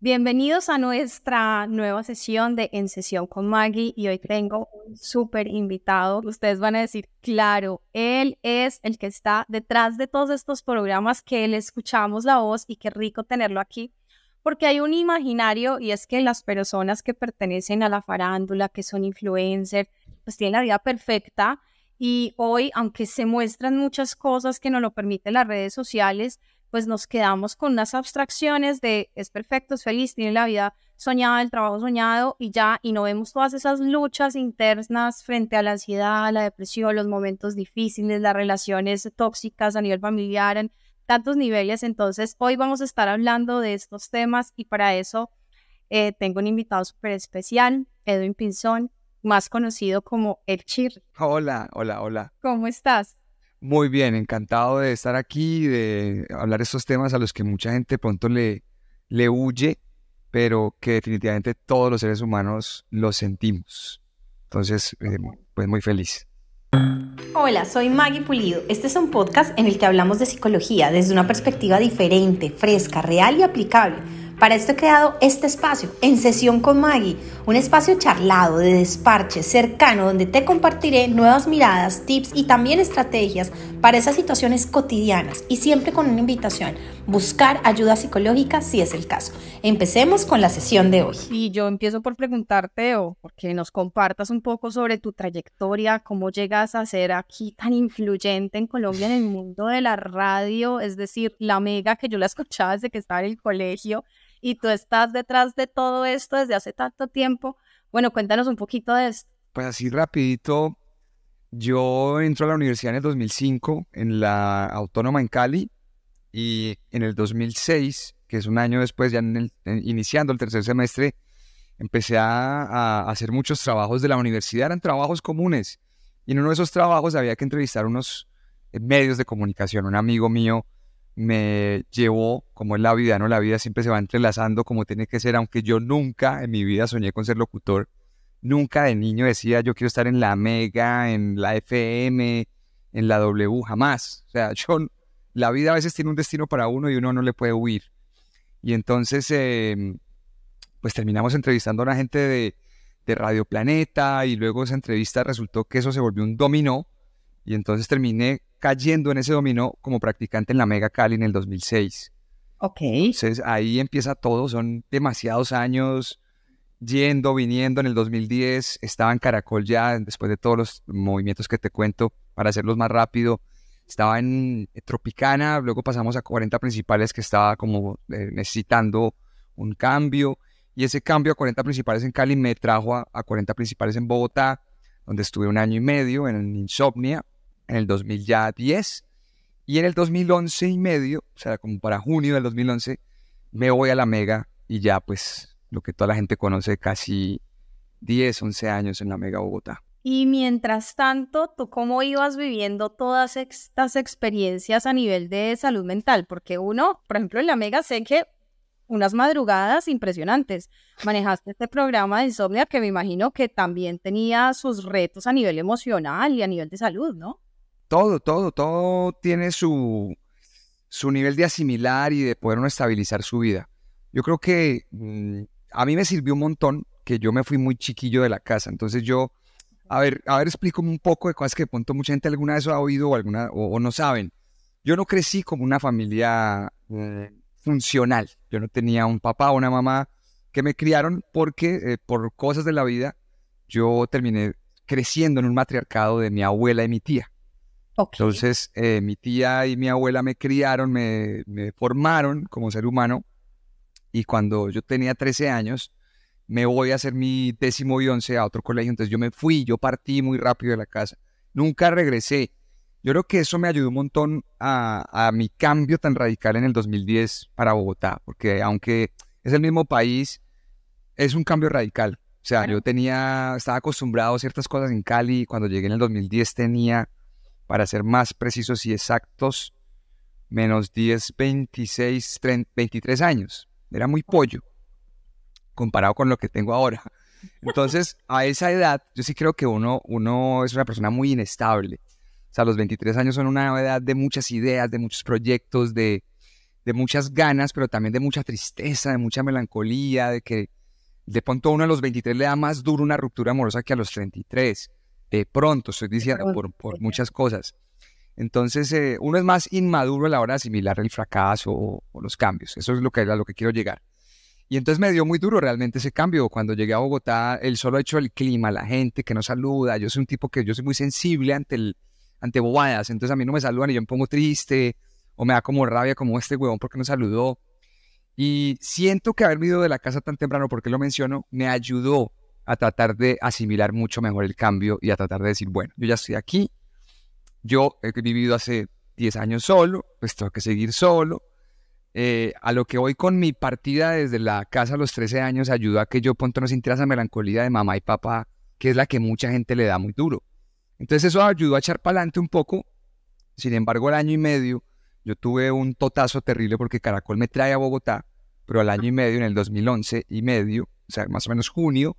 Bienvenidos a nuestra nueva sesión de En Sesión con Maggie y hoy tengo un súper invitado. Ustedes van a decir, claro, él es el que está detrás de todos estos programas que le escuchamos la voz y qué rico tenerlo aquí, porque hay un imaginario y es que las personas que pertenecen a la farándula, que son influencers, pues tienen la vida perfecta y hoy, aunque se muestran muchas cosas que no lo permiten las redes sociales, pues nos quedamos con unas abstracciones de es perfecto, es feliz, tiene la vida soñada, el trabajo soñado y ya, y no vemos todas esas luchas internas frente a la ansiedad, la depresión, los momentos difíciles, las relaciones tóxicas a nivel familiar, en tantos niveles. Entonces, hoy vamos a estar hablando de estos temas y para eso eh, tengo un invitado súper especial, Edwin Pinzón, más conocido como El Chir. Hola, hola, hola. ¿Cómo estás? Muy bien, encantado de estar aquí, de hablar estos temas a los que mucha gente pronto le, le huye, pero que definitivamente todos los seres humanos los sentimos. Entonces, eh, pues muy feliz. Hola, soy Maggie Pulido. Este es un podcast en el que hablamos de psicología desde una perspectiva diferente, fresca, real y aplicable. Para esto he creado este espacio, En Sesión con Maggie, un espacio charlado, de desparche, cercano, donde te compartiré nuevas miradas, tips y también estrategias para esas situaciones cotidianas y siempre con una invitación, buscar ayuda psicológica si es el caso. Empecemos con la sesión de hoy. Y yo empiezo por preguntarte o porque nos compartas un poco sobre tu trayectoria, cómo llegas a ser aquí tan influyente en Colombia en el mundo de la radio, es decir, la mega que yo la escuchaba desde que estaba en el colegio y tú estás detrás de todo esto desde hace tanto tiempo. Bueno, cuéntanos un poquito de esto. Pues así rapidito, yo entro a la universidad en el 2005, en la Autónoma en Cali, y en el 2006, que es un año después, ya iniciando el tercer semestre, empecé a, a, hacer muchos trabajos de la universidad, eran trabajos comunes, y en uno de esos trabajos había que entrevistar unos eh, medios de comunicación. Un amigo mío me llevó, como es la vida, ¿no? La vida siempre se va entrelazando como tiene que ser, aunque yo nunca en mi vida soñé con ser locutor, nunca de niño decía yo quiero estar en la Mega, en la FM, en la W, jamás. O sea, yo, la vida a veces tiene un destino para uno y uno no le puede huir. Y entonces, em, pues terminamos entrevistando a una gente de, de Radio Planeta y luego esa entrevista resultó que eso se volvió un dominó y entonces terminé cayendo en ese dominó como practicante en la Mega Cali en el 2006. Ok. Entonces ahí empieza todo, son demasiados años yendo, viniendo. En el 2010 estaba en Caracol ya, después de todos los movimientos que te cuento, para hacerlos más rápido. Estaba en eh, Tropicana, luego pasamos a 40 principales que estaba como eh, necesitando un cambio. Y ese cambio a 40 principales en Cali me trajo a 40 principales en Bogotá, donde estuve un año y medio en Insomnia, en el 2010. Y en el 2011 y medio, o sea, como para junio del 2011, me voy a la Mega y ya pues lo que toda la gente conoce, casi 10, 11 años en la Mega Bogotá. Y mientras tanto, ¿tú cómo ibas viviendo todas estas experiencias a nivel de salud mental? Porque uno, por ejemplo, en la Mega sé que unas madrugadas impresionantes. Manejaste este programa de insomnia que me imagino que también tenía sus retos a nivel emocional y a nivel de salud, ¿no? todo, todo, todo tiene su, su nivel de asimilar y de poder estabilizar su vida. Yo creo que mm, a mí me sirvió un montón que yo me fui muy chiquillo de la casa. Entonces yo, a ver, a ver, explico un poco de cosas que de mucha gente alguna eso ha oído o, alguna, o, no saben. Yo no crecí como una familia mm, funcional. Yo no tenía un papá o una mamá que me criaron porque eh, por cosas de la vida yo terminé creciendo en un matriarcado de mi abuela y mi tía. Entonces, eh, mi tía y mi abuela me criaron, me, formaron como ser humano. Y cuando yo tenía 13 años, me voy a hacer mi décimo y once a otro colegio. Entonces, yo me fui, yo partí muy rápido de la casa. Nunca regresé. Yo creo que eso me ayudó un montón a, mi cambio tan radical en el 2010 para Bogotá, porque aunque es el mismo país, es un cambio radical. O sea, yo tenía, estaba acostumbrado a ciertas cosas en Cali. Cuando llegué en el 2010 tenía para ser más precisos y exactos, menos 10, 26, 23 años. Era muy pollo comparado con lo que tengo ahora. Entonces, a esa edad, yo sí creo que uno, uno es una persona muy inestable. O sea, los 23 años son una edad de muchas ideas, de muchos proyectos, de, muchas ganas, pero también de mucha tristeza, de mucha melancolía, de que de pronto uno a los 23 le da más duro una ruptura amorosa que a los 33 de eh, pronto, estoy diciendo, por, pues, muchas cosas. Entonces, eh, uno es más inmaduro a la hora de asimilar el fracaso o, los cambios. Eso es lo que, a lo que quiero llegar. Y entonces me dio muy duro realmente ese cambio. Cuando llegué a Bogotá, el solo hecho el clima, la gente que no saluda. Yo soy un tipo que yo soy muy sensible ante, el, ante bobadas. Entonces a mí no me saludan y yo me pongo triste o me da como rabia como este huevón porque no saludó. Y siento que haber ido de la casa tan temprano, porque lo menciono, me ayudó a tratar de asimilar mucho mejor el cambio y a tratar de decir, bueno, yo ya estoy aquí, yo he vivido hace 10 años solo, pues tengo que seguir solo. Eh, a lo que voy con mi partida desde la casa a los 13 años ayudó a que yo pronto no sintiera esa melancolía de mamá y papá, que es la que mucha gente le da muy duro. Entonces eso ayudó a echar para adelante un poco. Sin embargo, el año y medio yo tuve un totazo terrible porque Caracol me trae a Bogotá, pero al año y medio, en el 2011 y medio, o sea, más o menos junio,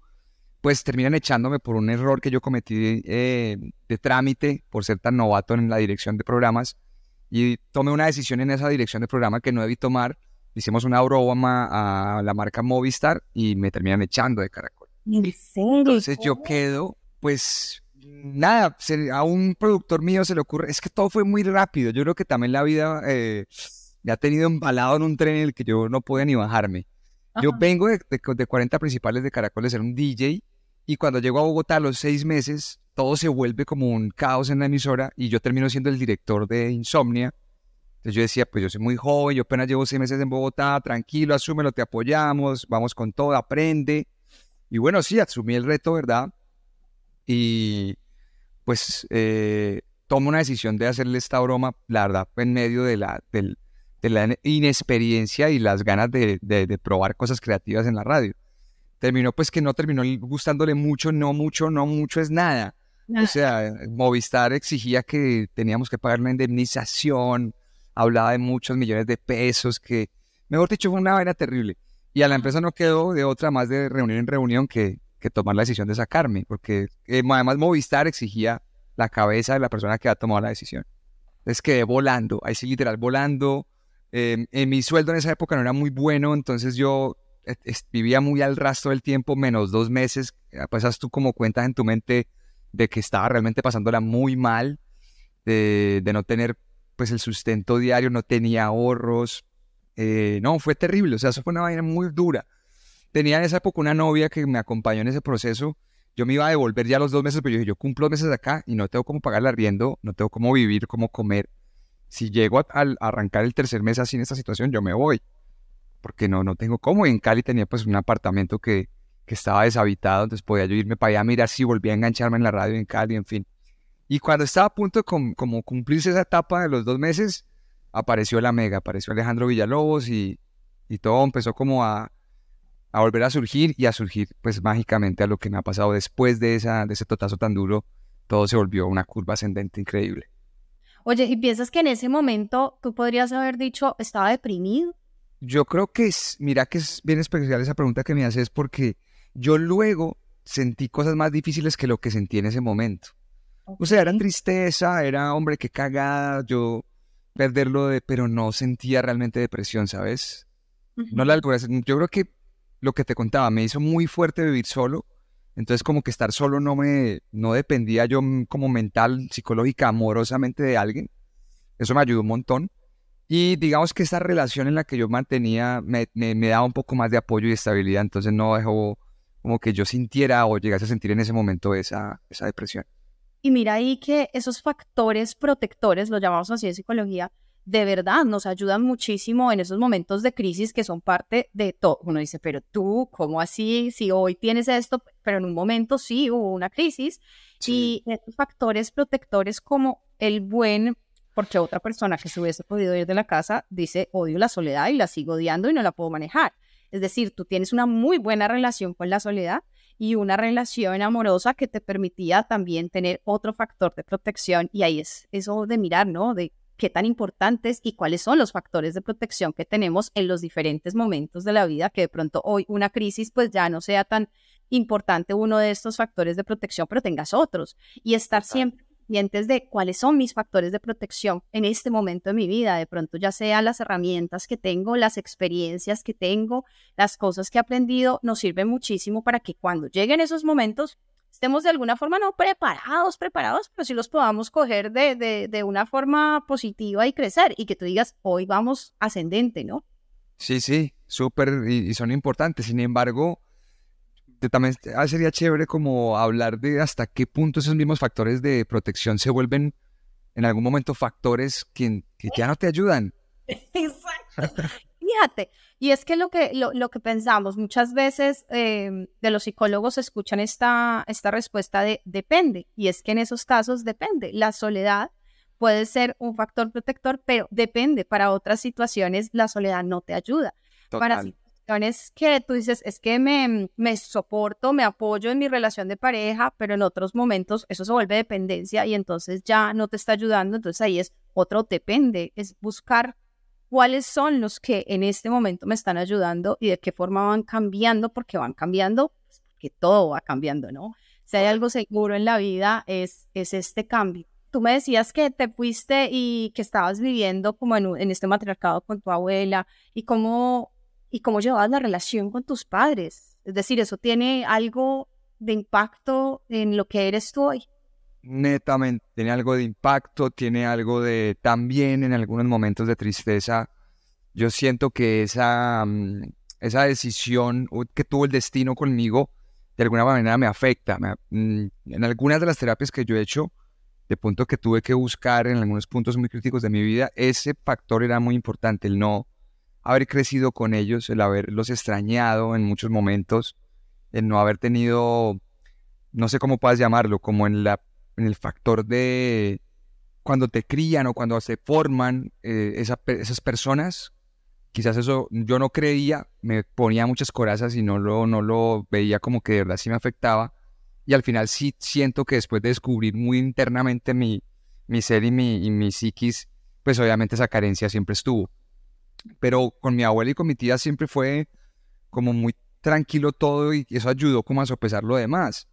pues terminan echándome por un error que yo cometí eh, de trámite por ser tan novato en la dirección de programas y tomé una decisión en esa dirección de programa que no debí tomar. Hicimos una broma a la marca Movistar y me terminan echando de Caracol. Entonces yo quedo, pues nada, a un productor mío se le ocurre, es que todo fue muy rápido. Yo creo que también la vida eh, me ha tenido embalado en un tren en el que yo no podía ni bajarme. Yo vengo de, 40 principales de Caracol de ser un DJ y cuando llego a Bogotá a los seis meses, todo se vuelve como un caos en la emisora y yo termino siendo el director de Insomnia. Entonces yo decía, pues yo soy muy joven, yo apenas llevo seis meses en Bogotá, tranquilo, asúmelo, te apoyamos, vamos con todo, aprende. Y bueno, sí, asumí el reto, ¿verdad? Y pues eh, tomo una decisión de hacerle esta broma, la verdad, en medio de la, del, de la inexperiencia y las ganas de, probar cosas creativas en la radio. Terminó pues que no terminó gustándole mucho, no mucho, no mucho es nada. O sea, eh, Movistar exigía que teníamos que pagar una indemnización, hablaba de muchos millones de pesos, que mejor dicho fue una vaina terrible. Y a la empresa no quedó de otra más de reunión en reunión que, tomar la decisión de sacarme, porque eh, además Movistar exigía la cabeza de la persona que ha tomado la decisión. Es que volando, ahí sí literal volando, en em, eh, mi sueldo en esa época no era muy bueno, entonces yo eh, vivía muy al rastro del tiempo, menos dos meses. Ah, Pasas pues, tú como cuentas en tu mente de que estaba realmente pasándola muy mal, de, no tener pues el sustento diario, no tenía ahorros. Eh, no, fue terrible, o sea, eso fue una vaina muy dura. Tenía en esa época una novia que me acompañó en ese proceso. Yo me iba a devolver ya los dos meses, pero yo yo cumplo meses acá y no tengo cómo pagar el arriendo, no tengo cómo vivir, cómo comer si llego a, arrancar el tercer mes así en esta situación, yo me voy. Porque no, no tengo cómo. Y en Cali tenía pues un apartamento que, estaba deshabitado, entonces podía yo irme para allá a mirar si volvía a engancharme en la radio en Cali, en fin. Y cuando estaba a punto de como cumplirse esa etapa de los dos meses, apareció la mega, apareció Alejandro Villalobos y, todo empezó como a, a, volver a surgir y a surgir pues mágicamente a lo que me ha pasado después de, esa, de ese totazo tan duro, todo se volvió una curva ascendente increíble. Oye, ¿y piensas que en ese momento tú podrías haber dicho estaba deprimido? Yo creo que es, mira que es bien especial esa pregunta que me haces porque yo luego sentí cosas más difíciles que lo que sentí en ese momento. O sea, era tristeza, era hombre que cagada, yo perderlo de, pero no sentía realmente depresión, ¿sabes? No la yo creo que lo que te contaba, me hizo muy fuerte vivir solo entonces como que estar solo no me, no dependía yo mm, como mental, psicológica, amorosamente de alguien. Eso me ayudó un montón. Y digamos que esa relación en la que yo mantenía me, daba un poco más de apoyo y estabilidad, entonces no dejó como que yo sintiera o llegase a sentir en ese momento esa, esa depresión. Y mira ahí que esos factores protectores, lo llamamos así en psicología, de verdad nos ayudan muchísimo en esos momentos de crisis que son parte de todo. Uno dice, pero tú, ¿cómo así? Si hoy tienes esto, pero en un momento sí hubo una crisis. Y factores protectores como el buen, porque otra persona que se hubiese podido ir de la casa dice, odio la soledad y la sigo odiando y no la puedo manejar. Es decir, tú tienes una muy buena relación con la soledad y una relación amorosa que te permitía también tener otro factor de protección y ahí es eso de mirar, ¿no? De qué tan importantes y cuáles son los factores de protección que tenemos en los diferentes momentos de la vida, que de pronto hoy una crisis pues ya no sea tan importante uno de estos factores de protección, pero tengas otros y estar siempre pendientes de cuáles son mis factores de protección en este momento de mi vida, de pronto ya sea las herramientas que tengo, las experiencias que tengo, las cosas que he aprendido, nos sirven muchísimo para que cuando lleguen esos momentos estemos de alguna forma no preparados, preparados, pero si los podamos coger de, de, de una forma positiva y crecer y que tú digas, hoy vamos ascendente, ¿no? Sí, sí, súper y, son importantes. Sin embargo, también ah, sería chévere como hablar de hasta qué punto esos mismos factores de protección se vuelven en algún momento factores que, que ya no te ayudan. Exacto fíjate, y es que lo que, lo, que pensamos muchas veces em, de los psicólogos escuchan esta, esta respuesta de depende, y es que en esos casos depende. La soledad puede ser un factor protector, pero depende. Para otras situaciones la soledad no te ayuda. Para situaciones que tú dices, es que me, me soporto, me apoyo en mi relación de pareja, pero en otros momentos eso se vuelve dependencia y entonces ya no te está ayudando. Entonces ahí es otro depende, es buscar cuáles son los que en este momento me están ayudando y de qué forma van cambiando, porque van cambiando, pues, porque todo va cambiando, ¿no? Si hay algo seguro en la vida es, es este cambio. Tú me decías que te fuiste y que estabas viviendo como en, en este matriarcado con tu abuela y cómo, y cómo llevabas la relación con tus padres. Es decir, eso tiene algo de impacto en lo que eres tú hoy netamente, tiene algo de impacto, tiene algo de también en algunos momentos de tristeza. Yo siento que esa, mm, esa decisión que tuvo el destino conmigo, de alguna manera me afecta. Mm, en algunas de las terapias que yo he hecho, de punto que tuve que buscar en algunos puntos muy críticos de mi vida, ese factor era muy importante, el no haber crecido con ellos, el haberlos extrañado en muchos momentos, el no haber tenido, no sé cómo puedas llamarlo, como en la en el factor de cuando te crían o cuando se forman eh, esas personas, quizás eso yo no creía, me ponía muchas corazas y no lo, no lo veía como que de verdad sí me afectaba. Y al final sí siento que después de descubrir muy internamente mi, mi ser y mi, y psiquis, pues obviamente esa carencia siempre estuvo. Pero con mi abuela y con mi tía siempre fue como muy tranquilo todo y eso ayudó como a sopesar lo demás.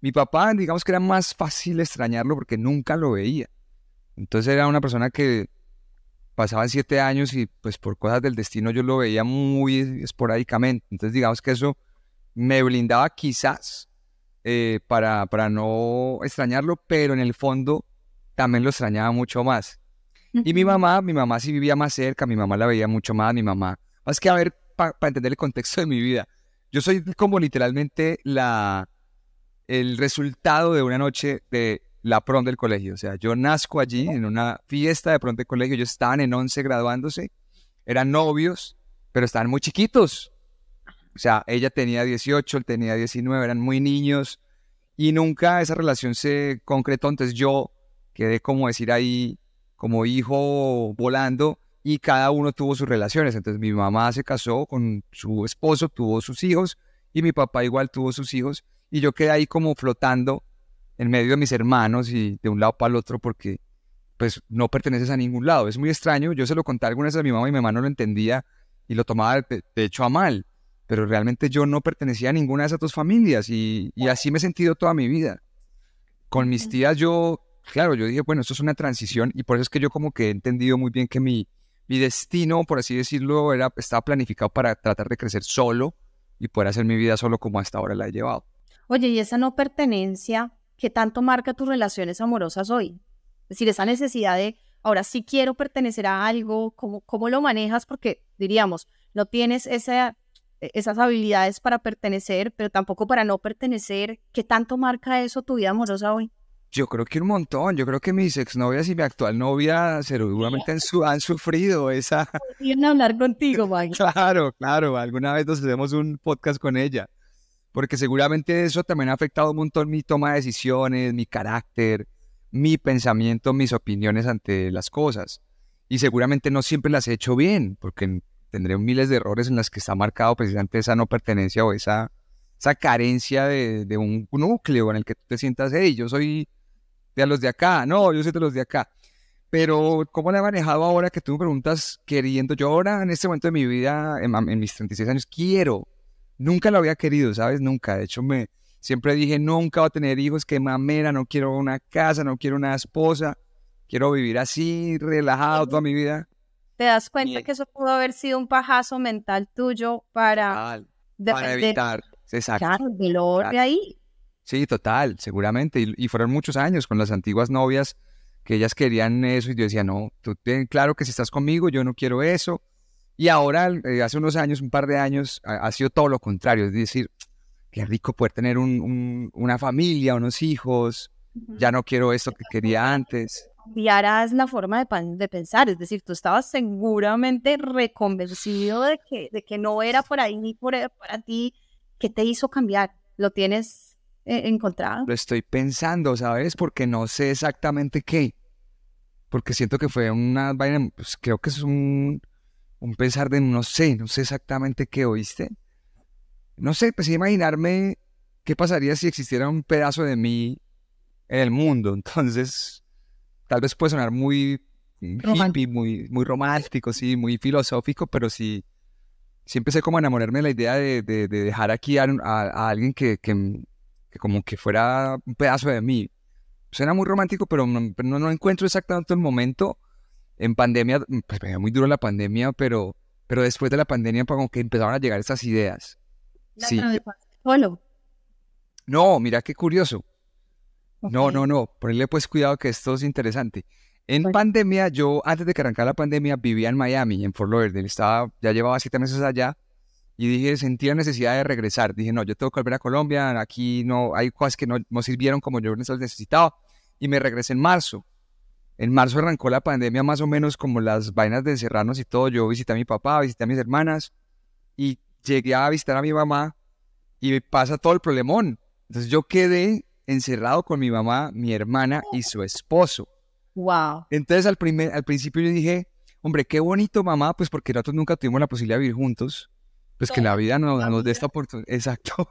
Mi papá, digamos que era más fácil extrañarlo porque nunca lo veía. Entonces era una persona que pasaba siete años y pues por cosas del destino yo lo veía muy esporádicamente. Entonces digamos que eso me blindaba quizás eh, para, para no extrañarlo, pero en el fondo también lo extrañaba mucho más. Y mi mamá, mi mamá sí vivía más cerca, mi mamá la veía mucho más, mi mamá. Más que a ver, para entender el contexto de mi vida, yo soy como literalmente la, el resultado de una noche de la prom del colegio. O sea, yo nazco allí en una fiesta de prom del colegio. Ellos estaban en 11 graduándose, eran novios, pero estaban muy chiquitos. O sea, ella tenía 18, él tenía 19, eran muy niños y nunca esa relación se concretó. Entonces yo quedé como decir ahí, como hijo volando y cada uno tuvo sus relaciones. Entonces mi mamá se casó con su esposo, tuvo sus hijos y mi papá igual tuvo sus hijos. Y yo quedé ahí como flotando en medio de mis hermanos y de un lado para el otro porque pues no perteneces a ningún lado. Es muy extraño. Yo se lo conté algunas veces a mi mamá y mi mamá no lo entendía y lo tomaba de, hecho a mal. Pero realmente yo no pertenecía a ninguna de esas dos familias y, así me he sentido toda mi vida. Con mis tías yo, claro, yo dije, bueno, esto es una transición y por eso es que yo como que he entendido muy bien que mi, mi destino, por así decirlo, era, estaba planificado para tratar de crecer solo y poder hacer mi vida solo como hasta ahora la he llevado. Oye, y esa no pertenencia que tanto marca tus relaciones amorosas hoy. Es decir, esa necesidad de, ahora sí quiero pertenecer a algo, ¿cómo, cómo lo manejas? Porque diríamos, no tienes esa, e, esas habilidades para pertenecer, pero tampoco para no pertenecer. ¿Qué tanto marca eso tu vida amorosa hoy? Yo creo que un montón. Yo creo que mis exnovias y mi actual novia seguramente han, han sufrido esa. Quieren hablar contigo, Mike. claro, claro. Alguna vez nos hacemos un podcast con ella porque seguramente eso también ha afectado un montón mi toma de decisiones, mi carácter, mi pensamiento, mis opiniones ante las cosas. Y seguramente no siempre las he hecho bien, porque tendré miles de errores en las que está marcado precisamente esa no pertenencia o esa, esa carencia de, un núcleo en el que tú te sientas, hey, yo soy de los de acá, no, yo soy de los de acá. Pero, ¿cómo la he manejado ahora que tú me preguntas queriendo? Yo ahora, en este momento de mi vida, en, en mis 36 años, quiero Nunca lo había querido, ¿sabes? Nunca. De hecho, me siempre dije, nunca voy a tener hijos, qué mamera, no quiero una casa, no quiero una esposa, quiero vivir así, relajado toda mi vida. ¿Te das cuenta que eso pudo haber sido un pajazo mental tuyo para, para evitar? Exacto. Claro, de ahí. Sí, total, seguramente. Y, y, fueron muchos años con las antiguas novias que ellas querían eso y yo decía, no, tú ten claro que si estás conmigo, yo no quiero eso. Y ahora, eh, hace unos años, un par de años, ha, sido todo lo contrario. Es decir, qué rico poder tener una familia, unos hijos. Ya no quiero esto que quería antes. Cambiarás la forma de, pensar. Es decir, tú estabas seguramente reconvencido de que, de que no era por ahí ni por, para ti. ¿Qué te hizo cambiar? ¿Lo tienes eh, encontrado? Lo estoy pensando, ¿sabes? Porque no sé exactamente qué. Porque siento que fue una pues, creo que es un un pensar de no sé, no sé exactamente qué oíste. No sé, a pues, imaginarme qué pasaría si existiera un pedazo de mí en el mundo. Entonces, tal vez puede sonar muy hippie, muy, muy romántico, sí, muy filosófico, pero sí, sí empecé como a enamorarme de la idea de, dejar aquí a, alguien que, como que fuera un pedazo de mí. Suena muy romántico, pero no, no, no encuentro exactamente el momento en pandemia, mm, pues me muy duro la pandemia, pero, pero después de la pandemia pues, como que empezaron a llegar esas ideas. sí. Solo. No, mira qué curioso. No, No, no, no, ponle pues cuidado que esto es interesante. En pandemia, yo antes de que arrancara la pandemia vivía en Miami, en Fort Lauderdale, estaba, ya llevaba siete meses allá y dije, sentía necesidad de regresar. Dije, no, yo tengo que volver a Colombia, aquí no, hay cosas que no, sirvieron como yo necesitaba y me regresé en marzo. En marzo arrancó la pandemia más o menos como las vainas de encerrarnos y todo. Yo visité a mi papá, visité a mis hermanas y llegué a visitar a mi mamá y me pasa todo el problemón. Entonces yo quedé encerrado con mi mamá, mi hermana y su esposo. Wow. Entonces al, primer, al principio yo dije, hombre, qué bonito mamá, pues porque nosotros nunca tuvimos la posibilidad de vivir juntos. Pues que la vida nos, nos dé esta oportunidad. Exacto.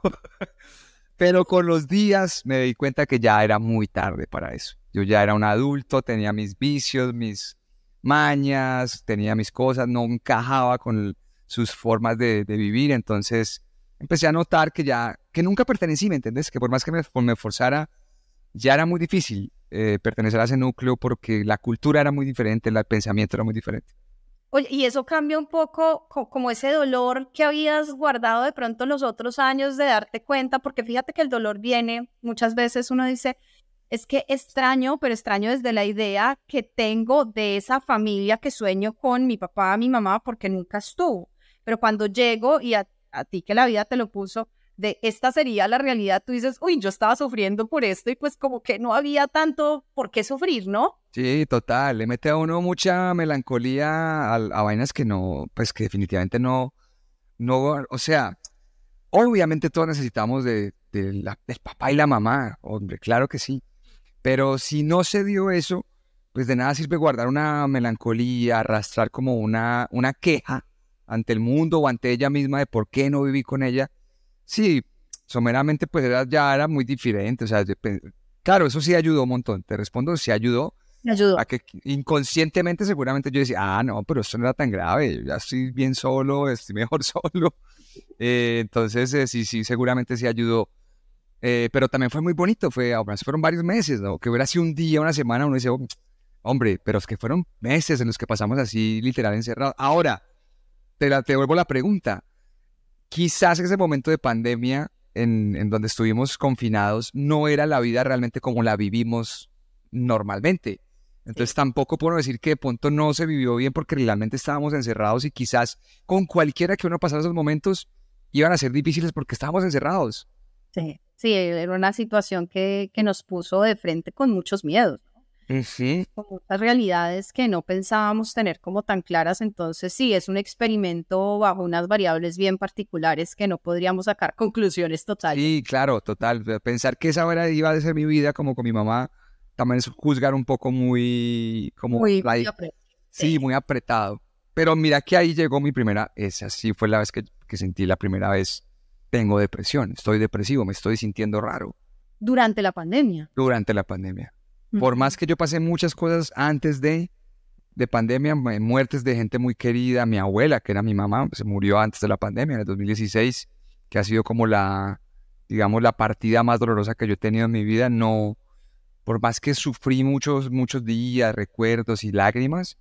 Pero con los días me di cuenta que ya era muy tarde para eso. Yo ya era un adulto, tenía mis vicios, mis mañas, tenía mis cosas, no encajaba con sus formas de, vivir. Entonces empecé a notar que ya, que nunca pertenecí, ¿me entendés? Que por más que me, forzara, ya era muy difícil eh, pertenecer a ese núcleo porque la cultura era muy diferente, el pensamiento era muy diferente. Oye, y eso cambia un poco como ese dolor que habías guardado de pronto los otros años de darte cuenta, porque fíjate que el dolor viene, muchas veces uno dice, es que extraño, pero extraño desde la idea que tengo de esa familia que sueño con mi papá, mi mamá, porque nunca estuvo. Pero cuando llego y a ti que la vida te lo puso, de esta sería la realidad, tú dices, uy, yo estaba sufriendo por esto y pues como que no había tanto por qué sufrir, ¿no? Sí, total, le mete a uno mucha melancolía a, vainas que no, pues que definitivamente no, no, o sea, obviamente todos necesitamos de, del papá y la mamá, hombre, claro que sí, pero si no se dio eso, pues de nada sirve guardar una melancolía, arrastrar como una, una queja ante el mundo o ante ella misma de por qué no viví con ella, Sí, someramente pues era, ya era muy diferente. O sea, claro, eso sí ayudó un montón. Te respondo, sí ayudó. ayudó. A que inconscientemente seguramente yo decía, ah, no, pero esto no era tan grave. ya estoy bien solo, estoy mejor solo. Eh, entonces, eh, sí, sí, seguramente sí ayudó. Eh, pero también fue muy bonito, fue, fueron varios meses, ¿no? Que hubiera sido un día, una semana, uno dice, hombre, pero es que fueron meses en los que pasamos así literal encerrados. Ahora, te, te vuelvo la pregunta, quizás ese momento de pandemia en, donde estuvimos confinados no era la vida realmente como la vivimos normalmente. Entonces tampoco puedo decir que de pronto no se vivió bien porque realmente estábamos encerrados y quizás con cualquiera que uno pasara esos momentos iban a ser difíciles porque estábamos encerrados. Sí, sí, era una situación que nos puso de frente con muchos miedos. Con muchas realidades que no pensábamos tener como tan claras, entonces sí, es un experimento bajo unas variables bien particulares que no podríamos sacar conclusiones totales. Sí, claro, total. Pensar que esa hora iba a ser mi vida como con mi mamá, también es juzgar un poco muy... Como muy, apretado. Sí, muy apretado. Pero mira que ahí llegó mi primera, esa sí fue la vez que sentí la primera vez, tengo depresión, estoy depresivo, me estoy sintiendo raro. Durante la pandemia. Durante la pandemia. Por más que yo pasé muchas cosas antes de, pandemia, muertes de gente muy querida, mi abuela, que era mi mamá, se murió antes de la pandemia, en el 2016, que ha sido como la, digamos, la partida más dolorosa que yo he tenido en mi vida, no, por más que sufrí muchos, muchos días, recuerdos y lágrimas,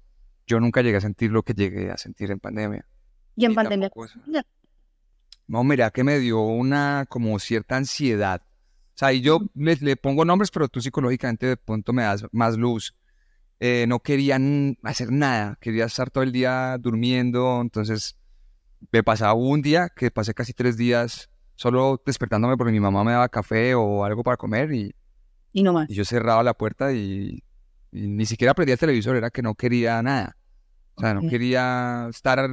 yo nunca llegué a sentir lo que llegué a sentir en pandemia. ¿Y en pandemia? no, mira, que me dio una como cierta ansiedad o sea, y yo le, pongo nombres, pero tú psicológicamente de pronto me das más luz. Eh, no quería hacer nada, quería estar todo el día durmiendo, entonces me pasaba un día que pasé casi tres días solo despertándome porque mi mamá me daba café o algo para comer y, y, no más. yo cerraba la puerta y, ni siquiera prendía el televisor, era que no quería nada. O sea, no quería estar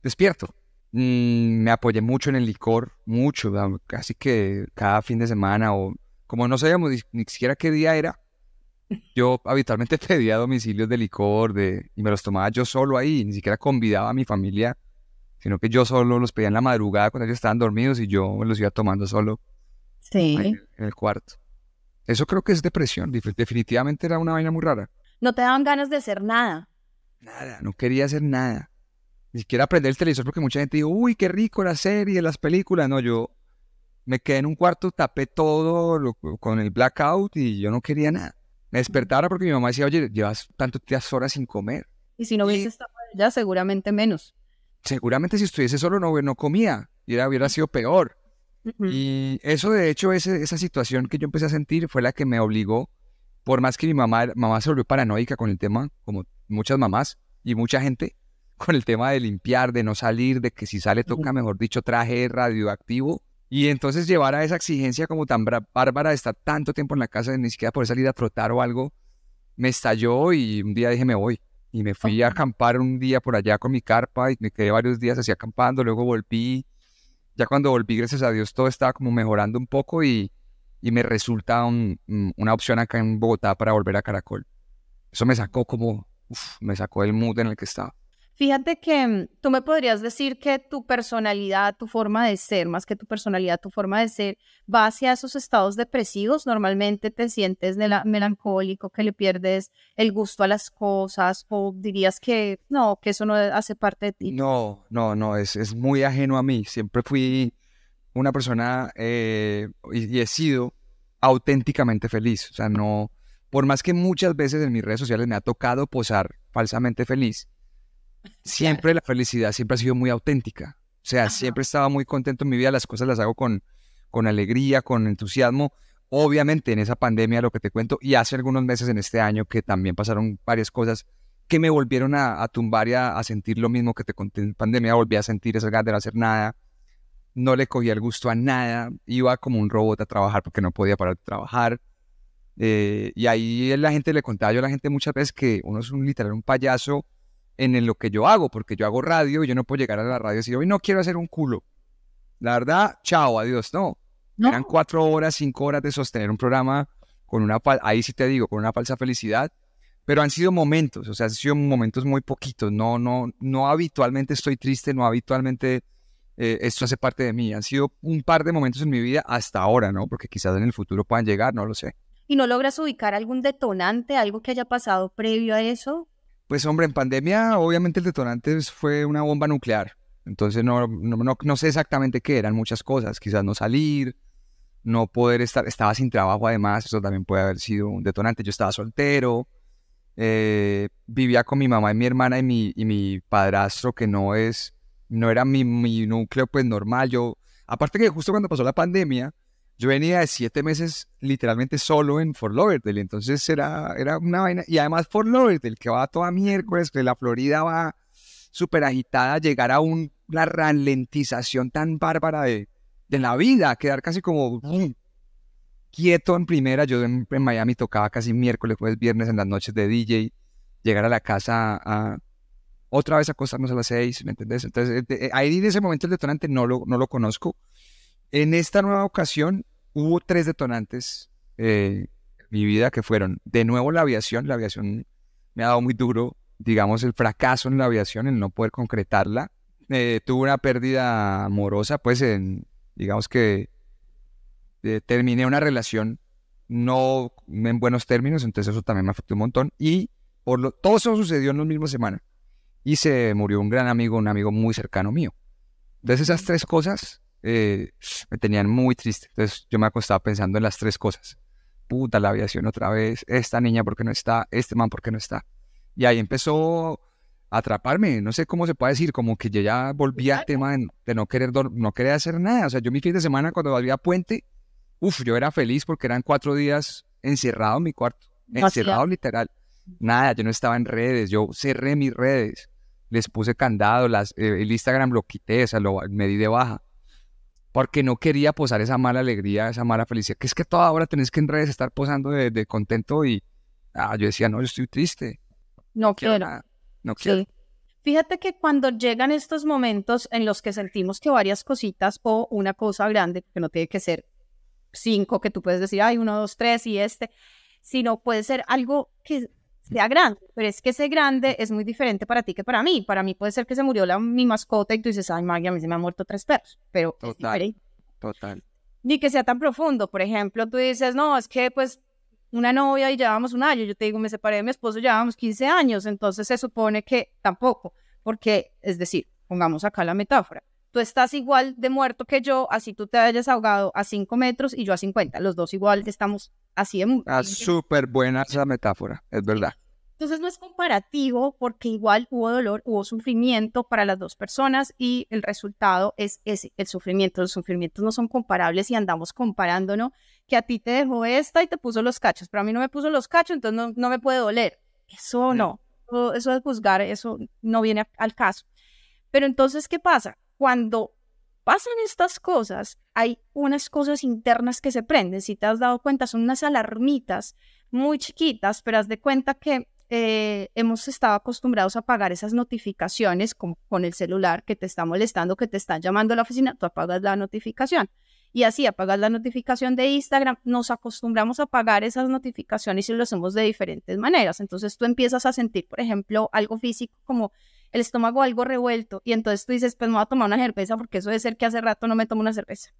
despierto. Mm, me apoyé mucho en el licor, mucho, casi que cada fin de semana o como no sabíamos ni, siquiera qué día era, yo habitualmente pedía domicilios de licor de, y me los tomaba yo solo ahí, ni siquiera convidaba a mi familia, sino que yo solo los pedía en la madrugada cuando ellos estaban dormidos y yo me los iba tomando solo en el cuarto. Eso creo que es depresión, definitivamente era una vaina muy rara. No te daban ganas de hacer nada. Nada, no quería hacer nada ni siquiera aprender el televisor porque mucha gente dijo, uy, qué rico la serie, las películas. No, yo me quedé en un cuarto, tapé todo con el blackout y yo no quería nada. Me despertara porque mi mamá decía, oye, llevas tantas horas sin comer. Y si no hubiese estado ya, seguramente menos. Seguramente si estuviese solo no, no comía y era, hubiera sido peor. Y eso, de hecho, esa situación que yo empecé a sentir fue la que me obligó, por más que mi mamá, mamá se volvió paranoica con el tema, como muchas mamás y mucha gente, con el tema de limpiar, de no salir, de que si sale toca, mejor dicho, traje radioactivo. Y entonces llevar a esa exigencia como tan bárbara de estar tanto tiempo en la casa, de ni siquiera poder salir a frotar o algo, me estalló y un día dije, me voy. Y me fui a acampar un día por allá con mi carpa y me quedé varios días así acampando, luego volví. Ya cuando volví, gracias a Dios, todo estaba como mejorando un poco y, me resulta una opción acá en Bogotá para volver a Caracol. Eso me sacó como, me sacó el mood en el que estaba. Fíjate que mm, tú me podrías decir que tu personalidad, tu forma de ser, más que tu personalidad, tu forma de ser, va hacia esos estados depresivos. Normalmente te sientes melancólico, que le pierdes el gusto a las cosas, o dirías que no, que eso no hace parte de ti. No, no, no, es, muy ajeno a mí. Siempre fui una persona eh, y, y he sido auténticamente feliz. O sea, no, por más que muchas veces en mis redes sociales me ha tocado posar falsamente feliz Siempre la felicidad siempre ha sido muy auténtica. O sea, siempre estaba muy contento en mi vida, las cosas las hago con, alegría, con entusiasmo. Obviamente en esa pandemia, lo que te cuento, y hace algunos meses en este año que también pasaron varias cosas que me volvieron a, a tumbar y a, sentir lo mismo que te conté en pandemia, volví a sentir esa ganas de no hacer nada, no le cogía el gusto a nada, iba como un robot a trabajar porque no podía parar de trabajar. Eh, y ahí la gente le contaba yo a la gente muchas veces que uno es un literal un payaso en lo que yo hago, porque yo hago radio y yo no puedo llegar a la radio y decir, hoy no quiero hacer un culo. La verdad, chao, adiós, no. Eran cuatro horas, cinco horas de sostener un programa con una, ahí sí te digo, con una falsa felicidad, pero han sido momentos, o sea, han sido momentos muy poquitos, no, no, no habitualmente estoy triste, no habitualmente eh, esto hace parte de mí, han sido un par de momentos en mi vida hasta ahora, ¿no? Porque quizás en el futuro puedan llegar, no lo sé. ¿Y no logras ubicar algún detonante, algo que haya pasado previo a eso? Pues hombre, en pandemia obviamente el detonante fue una bomba nuclear. Entonces no, no, no, sé exactamente qué, eran muchas cosas. Quizás no salir, no poder estar, estaba sin trabajo además, eso también puede haber sido un detonante. Yo estaba soltero, eh, vivía con mi mamá y mi hermana y mi, y mi padrastro, que no es, no era mi, mi núcleo pues normal. Yo, aparte que justo cuando pasó la pandemia, yo venía de siete meses literalmente solo en Fort Lauderdale, entonces era, era una vaina, y además Fort Lauderdale, que va toda miércoles, que la Florida va súper agitada, llegar a un, una ralentización tan bárbara de, de la vida, quedar casi como quieto en primera, yo en, Miami tocaba casi miércoles, jueves, viernes en las noches de DJ, llegar a la casa a, otra vez acostarnos a las seis, ¿me entendés? Entonces, eh, eh, ahí en ese momento el detonante no lo, no lo conozco. En esta nueva ocasión, hubo tres detonantes eh, en mi vida que fueron, de nuevo, la aviación. La aviación me ha dado muy duro, digamos, el fracaso en la aviación, el no poder concretarla. Eh, tuve una pérdida amorosa, pues, en, digamos que eh, terminé una relación no en buenos términos, entonces eso también me afectó un montón. Y por lo, todo eso sucedió en la misma semana. Y se murió un gran amigo, un amigo muy cercano mío. Entonces esas tres cosas eh, me tenían muy triste. Entonces yo me acostaba pensando en las tres cosas. Puta, la aviación otra vez, esta niña porque no está, este man porque no está. Y ahí empezó a atraparme, no sé cómo se puede decir, como que yo ya volvía al tema de, no querer no querer hacer nada. O sea, yo mi fin de semana cuando volví a Puente, uff, yo era feliz porque eran cuatro días encerrado en mi cuarto, encerrado literal. Nada, yo no estaba en redes, yo cerré mis redes, les puse candado, las, eh, el Instagram lo quité, o sea, lo, me di de baja porque no quería posar esa mala alegría, esa mala felicidad, que es que toda hora tenés que en redes estar posando de, contento y ah, yo decía, no, yo estoy triste. No, quiero. Nada, no quiero. Fíjate que cuando llegan estos momentos en los que sentimos que varias cositas o una cosa grande, que no tiene que ser cinco, que tú puedes decir, ay, uno, dos, tres y este, sino puede ser algo que sea grande, pero es que ese grande es muy diferente para ti que para mí. Para mí puede ser que se murió la, mi mascota y tú dices, ay, Maggie, a mí se me han muerto tres perros, pero total, total. Ni que sea tan profundo. Por ejemplo, tú dices, no, es que pues una novia y llevamos un año. Yo te digo, me separé de mi esposo, llevamos 15 años. Entonces se supone que tampoco, porque, es decir, pongamos acá la metáfora. Tú estás igual de muerto que yo, así tú te hayas ahogado a 5 metros y yo a 50. Los dos igual estamos Así de... Ah, muy súper buena esa metáfora, es verdad. Entonces no es comparativo porque igual hubo dolor, hubo sufrimiento para las dos personas y el resultado es ese, el sufrimiento. Los sufrimientos no son comparables y andamos comparándonos que a ti te dejó esta y te puso los cachos, pero a mí no me puso los cachos, entonces no, me puede doler. Eso no, eso es juzgar, eso no viene al caso. Pero entonces, ¿qué pasa? Cuando pasan estas cosas, hay unas cosas internas que se prenden. Si te has dado cuenta, son unas alarmitas muy chiquitas, pero haz de cuenta que eh, hemos estado acostumbrados a pagar esas notificaciones con, con, el celular que te está molestando, que te están llamando a la oficina, tú apagas la notificación. Y así apagas la notificación de Instagram, nos acostumbramos a pagar esas notificaciones y lo hacemos de diferentes maneras. Entonces tú empiezas a sentir, por ejemplo, algo físico como el estómago algo revuelto y entonces tú dices, pues me voy a tomar una cerveza porque eso debe ser que hace rato no me tomo una cerveza.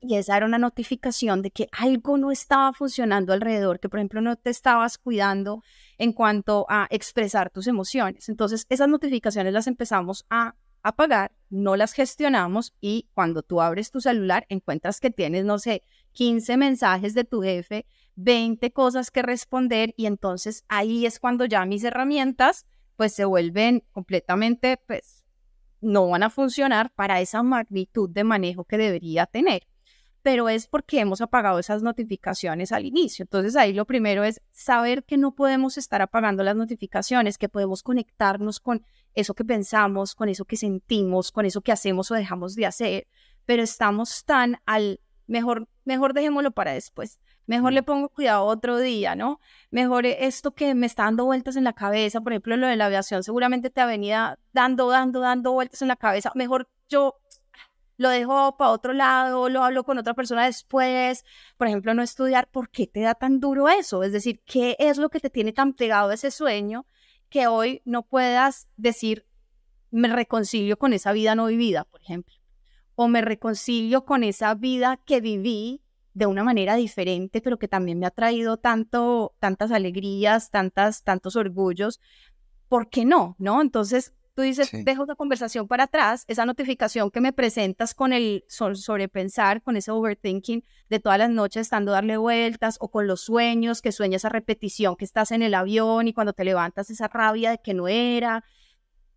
Y esa era una notificación de que algo no estaba funcionando alrededor, que por ejemplo no te estabas cuidando en cuanto a expresar tus emociones. Entonces esas notificaciones las empezamos a apagar, no las gestionamos y cuando tú abres tu celular encuentras que tienes, no sé, 15 mensajes de tu jefe, 20 cosas que responder y entonces ahí es cuando ya mis herramientas pues se vuelven completamente, pues no van a funcionar para esa magnitud de manejo que debería tener. Pero es porque hemos apagado esas notificaciones al inicio. Entonces ahí lo primero es saber que no podemos estar apagando las notificaciones, que podemos conectarnos con eso que pensamos, con eso que sentimos, con eso que hacemos o dejamos de hacer, pero estamos tan al mejor, mejor dejémoslo para después mejor le pongo cuidado otro día, ¿no? Mejor e, esto que me está dando vueltas en la cabeza, por ejemplo, lo de la aviación seguramente te ha venido dando, dando, dando vueltas en la cabeza, mejor yo lo dejo para otro lado, lo hablo con otra persona después, por ejemplo, no estudiar, ¿por qué te da tan duro eso? Es decir, ¿qué es lo que te tiene tan pegado ese sueño que hoy no puedas decir, me reconcilio con esa vida no vivida, por ejemplo? O me reconcilio con esa vida que viví de una manera diferente, pero que también me ha traído tanto, tantas alegrías, tantas, tantos orgullos. ¿Por qué no? ¿No? Entonces tú dices, dejo la conversación para atrás, esa notificación que me presentas con el sobrepensar, con ese overthinking de todas las noches estando darle vueltas o con los sueños, que sueña esa repetición, que estás en el avión y cuando te levantas esa rabia de que no era.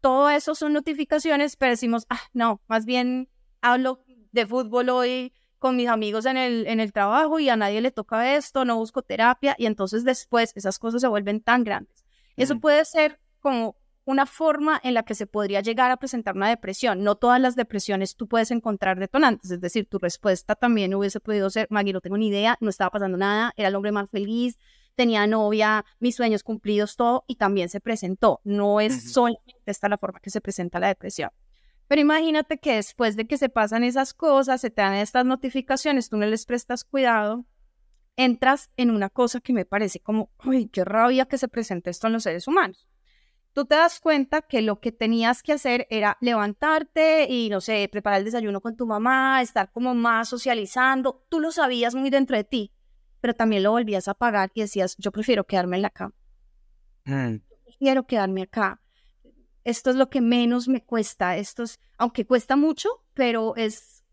Todo eso son notificaciones, pero decimos, ah, no, más bien hablo de fútbol hoy con mis amigos en el, en el trabajo y a nadie le toca esto, no busco terapia y entonces después esas cosas se vuelven tan grandes. Eso mm. puede ser como una forma en la que se podría llegar a presentar una depresión. No todas las depresiones tú puedes encontrar detonantes, es decir, tu respuesta también hubiese podido ser, Maggie, no tengo ni idea, no estaba pasando nada, era el hombre más feliz, tenía novia, mis sueños cumplidos, todo, y también se presentó. No es solamente esta la forma que se presenta la depresión. Pero imagínate que después de que se pasan esas cosas, se te dan estas notificaciones, tú no les prestas cuidado, entras en una cosa que me parece como, uy, qué rabia que se presente esto en los seres humanos. Tú te das cuenta que lo que tenías que hacer era levantarte y, no sé, preparar el desayuno con tu mamá, estar como más socializando. Tú lo sabías muy dentro de ti, pero también lo volvías a pagar y decías, yo prefiero quedarme en la cama. Quiero mm. quedarme acá esto es lo que menos me cuesta, esto es, aunque cuesta mucho, pero es...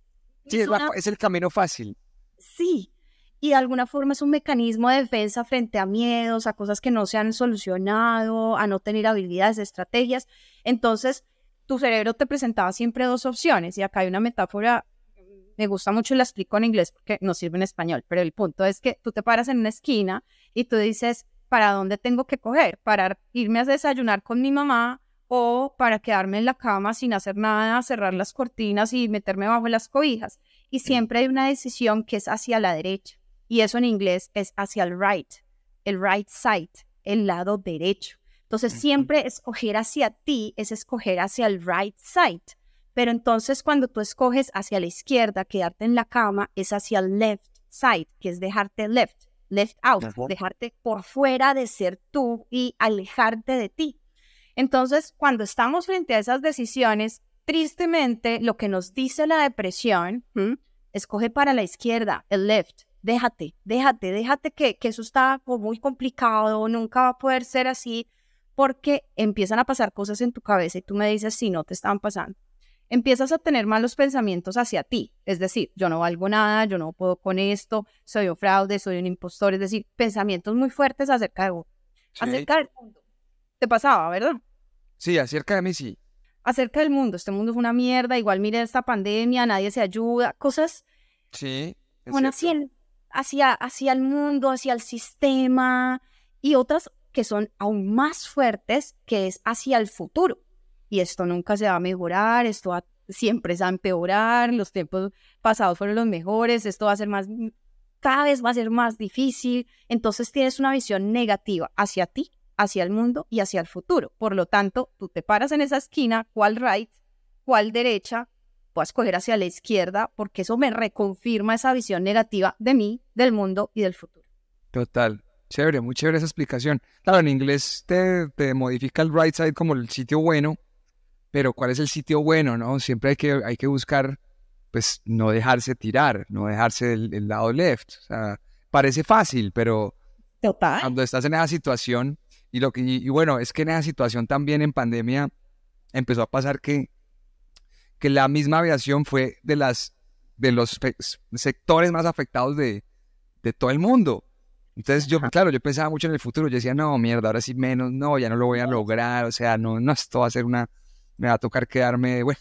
es, el camino fácil. Sí, y de alguna forma es un mecanismo de defensa frente a miedos, a cosas que no se han solucionado, a no tener habilidades, estrategias. Entonces, tu cerebro te presentaba siempre dos opciones y acá hay una metáfora, me gusta mucho y la explico en inglés porque no sirve en español, pero el punto es que tú te paras en una esquina y tú dices, ¿para dónde tengo que coger? ¿Para irme a desayunar con mi mamá? o para quedarme en la cama sin hacer nada, cerrar las cortinas y meterme bajo las cobijas. Y siempre hay una decisión que es hacia la derecha. Y eso en inglés es hacia el right, el right side, el lado derecho. Entonces siempre escoger hacia ti es escoger hacia el right side. Pero entonces cuando tú escoges hacia la izquierda, quedarte en la cama, es hacia el left side, que es dejarte left, left out, dejarte por fuera de ser tú y alejarte de ti. Entonces, cuando estamos frente a esas decisiones, tristemente lo que nos dice la depresión, escoge para la izquierda, el left, déjate, déjate, déjate que, eso está muy complicado, nunca va a poder ser así, porque empiezan a pasar cosas en tu cabeza y tú me dices si no te están pasando. Empiezas a tener malos pensamientos hacia ti, es decir, yo no valgo nada, yo no puedo con esto, soy un fraude, soy un impostor, es decir, pensamientos muy fuertes acerca de vos, acerca del mundo. Te pasaba, ¿verdad? Sí, acerca de mí sí. Acerca del mundo, este mundo es una mierda, igual mire esta pandemia, nadie se ayuda, cosas. Sí. Bueno, hacia, hacia, hacia el mundo, hacia el sistema y otras que son aún más fuertes, que es hacia el futuro. Y esto nunca se va a mejorar, esto siempre se va a empeorar, los tiempos pasados fueron los mejores, esto va a ser más, cada vez va a ser más difícil. Entonces tienes una visión negativa hacia ti hacia el mundo y hacia el futuro. Por lo tanto, tú te paras en esa esquina, cuál right, cuál derecha, ...puedes coger hacia la izquierda, porque eso me reconfirma esa visión negativa de mí, del mundo y del futuro. Total. Chévere, muy chévere esa explicación. Claro, en inglés te, modifica el right side como el sitio bueno, pero ¿cuál es el sitio bueno, no? Siempre hay que, hay que buscar, pues, no dejarse tirar, no dejarse el lado left. O sea, parece fácil, pero cuando estás en esa situación, y, lo que, y, bueno, es que en esa situación también en pandemia empezó a pasar que, que la misma aviación fue de, las, de los sectores más afectados de, todo el mundo. Entonces yo, claro, yo pensaba mucho en el futuro, yo decía, no, mierda, ahora sí menos, no, ya no lo voy a lograr, o sea, no, no, esto va a ser una, me va a tocar quedarme, bueno,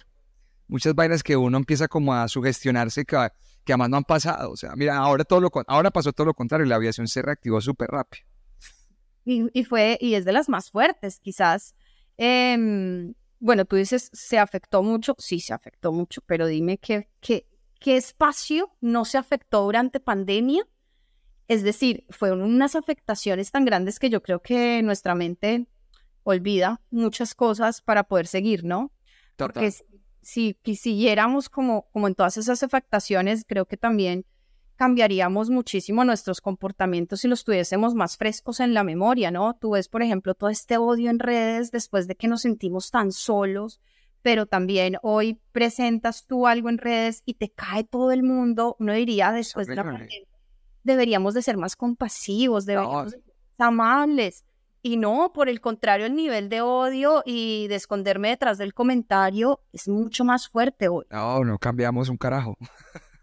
muchas vainas que uno empieza como a sugestionarse que, que además no han pasado, o sea, mira, ahora, todo lo, ahora pasó todo lo contrario, la aviación se reactivó súper rápido y, fue, y es de las más fuertes quizás. Em, bueno, tú dices, ¿se afectó mucho? Sí, se afectó mucho, pero dime qué, qué, qué espacio no se afectó durante pandemia. Es decir, fueron unas afectaciones tan grandes que yo creo que nuestra mente olvida muchas cosas para poder seguir, ¿no? Total. Porque si, si, siguiéramos como, como en todas esas afectaciones, creo que también cambiaríamos muchísimo nuestros comportamientos si los tuviésemos más frescos en la memoria, ¿no? Tú ves, por ejemplo, todo este odio en redes después de que nos sentimos tan solos, pero también hoy presentas tú algo en redes y te cae todo el mundo, uno diría después de la pandemia, deberíamos de ser más compasivos, de ser más amables. Y no, por el contrario, el nivel de odio y de esconderme detrás del comentario es mucho más fuerte hoy. No, no cambiamos un carajo.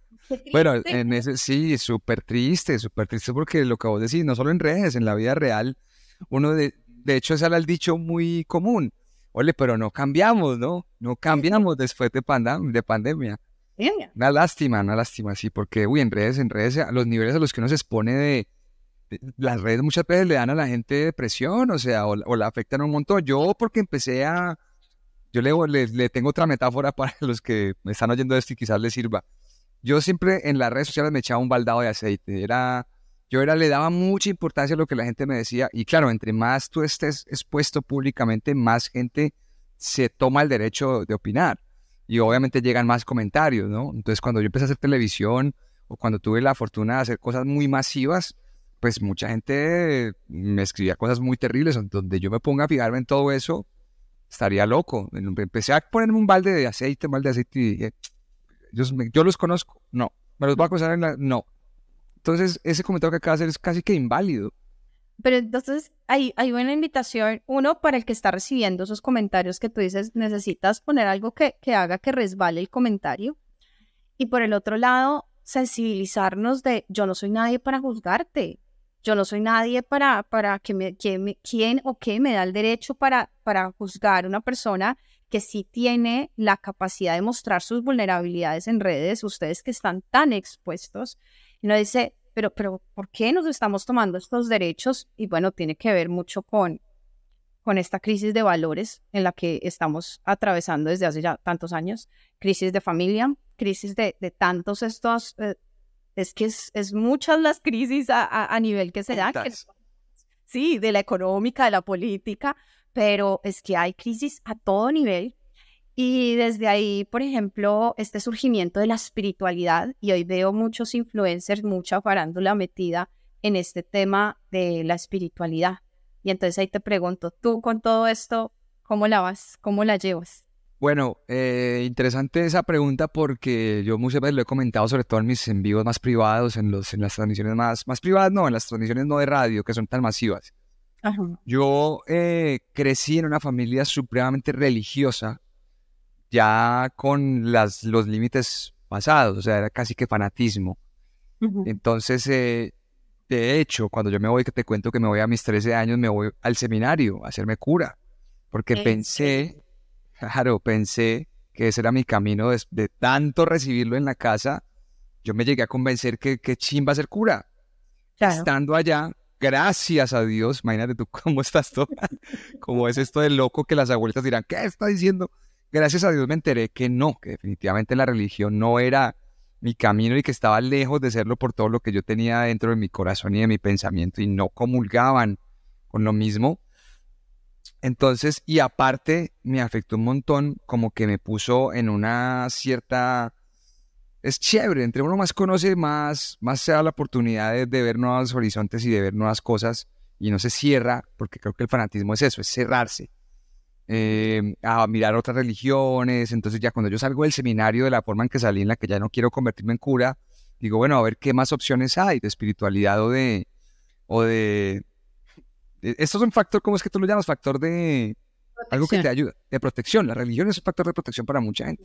Bueno, en ese sí, súper triste, súper triste porque lo que vos decís, no solo en redes, en la vida real, uno de, de hecho sale el dicho muy común, ole, pero no cambiamos, ¿no? No cambiamos después de, pandem de pandemia. Una lástima, una lástima, sí, porque, uy, en redes, en redes, los niveles a los que uno se expone de, las redes muchas veces le dan a la gente depresión, o sea, o, la afectan un montón. Yo porque empecé a, yo le, le, tengo otra metáfora para los que me están oyendo esto y quizás les sirva yo siempre en las redes sociales me echaba un baldado de aceite. Era, yo era, le daba mucha importancia a lo que la gente me decía. Y claro, entre más tú estés expuesto públicamente, más gente se toma el derecho de opinar. Y obviamente llegan más comentarios, ¿no? Entonces, cuando yo empecé a hacer televisión o cuando tuve la fortuna de hacer cosas muy masivas, pues mucha gente me escribía cosas muy terribles. Donde yo me ponga a fijarme en todo eso, estaría loco. Empecé a ponerme un balde de aceite, un balde de aceite y dije, yo los conozco, no. ¿Me los voy a acusar en la...? No. Entonces, ese comentario que acaba de hacer es casi que inválido. Pero entonces hay, hay una invitación, uno, para el que está recibiendo esos comentarios que tú dices, necesitas poner algo que, haga que resbale el comentario. Y por el otro lado, sensibilizarnos de yo no soy nadie para juzgarte, yo no soy nadie para, para que me, quién o qué me da el derecho para, para juzgar a una persona que sí tiene la capacidad de mostrar sus vulnerabilidades en redes, ustedes que están tan expuestos, y uno dice, pero, pero ¿por qué nos estamos tomando estos derechos? Y bueno, tiene que ver mucho con, con esta crisis de valores en la que estamos atravesando desde hace ya tantos años, crisis de familia, crisis de, de tantos estos, eh, es que es, muchas las crisis a, nivel que se dan. Sí, de la económica, de la política, pero es que hay crisis a todo nivel. Y desde ahí, por ejemplo, este surgimiento de la espiritualidad, y hoy veo muchos influencers, mucha farándula metida en este tema de la espiritualidad. Y entonces ahí te pregunto, tú con todo esto, ¿cómo la vas? ¿Cómo la llevas? Bueno, eh, interesante esa pregunta porque yo muchas veces lo he comentado, sobre todo en mis envíos más privados, en, los, en las transmisiones más, más privadas, no, en las transmisiones no de radio, que son tan masivas. Yo eh, crecí en una familia supremamente religiosa, ya con los límites pasados, o sea, era casi que fanatismo. Entonces, eh, de hecho, cuando yo me voy, que te cuento que me voy a mis 13 años, me voy al seminario a hacerme cura, porque pensé, claro, pensé que ese era mi camino de, tanto recibirlo en la casa, yo me llegué a convencer que, va chimba ser cura. Estando allá, gracias a Dios, imagínate tú cómo estás tú, cómo es esto de loco que las abuelitas dirán, ¿qué está diciendo? Gracias a Dios me enteré que no, que definitivamente la religión no era mi camino y que estaba lejos de serlo por todo lo que yo tenía dentro de mi corazón y de mi pensamiento y no comulgaban con lo mismo. Entonces, y aparte me afectó un montón, como que me puso en una cierta es chévere, entre uno más conoce, más, más se da la oportunidad de, ver nuevos horizontes y de ver nuevas cosas y no se cierra, porque creo que el fanatismo es eso, es cerrarse. Eh, a mirar otras religiones, entonces ya cuando yo salgo del seminario de la forma en que salí, en la que ya no quiero convertirme en cura, digo, bueno, a ver qué más opciones hay de espiritualidad o de... O de, e-". esto es un factor, ¿cómo es que tú lo llamas? Factor de... Algo que te ayuda, de protección. La religión es un factor de protección para mucha gente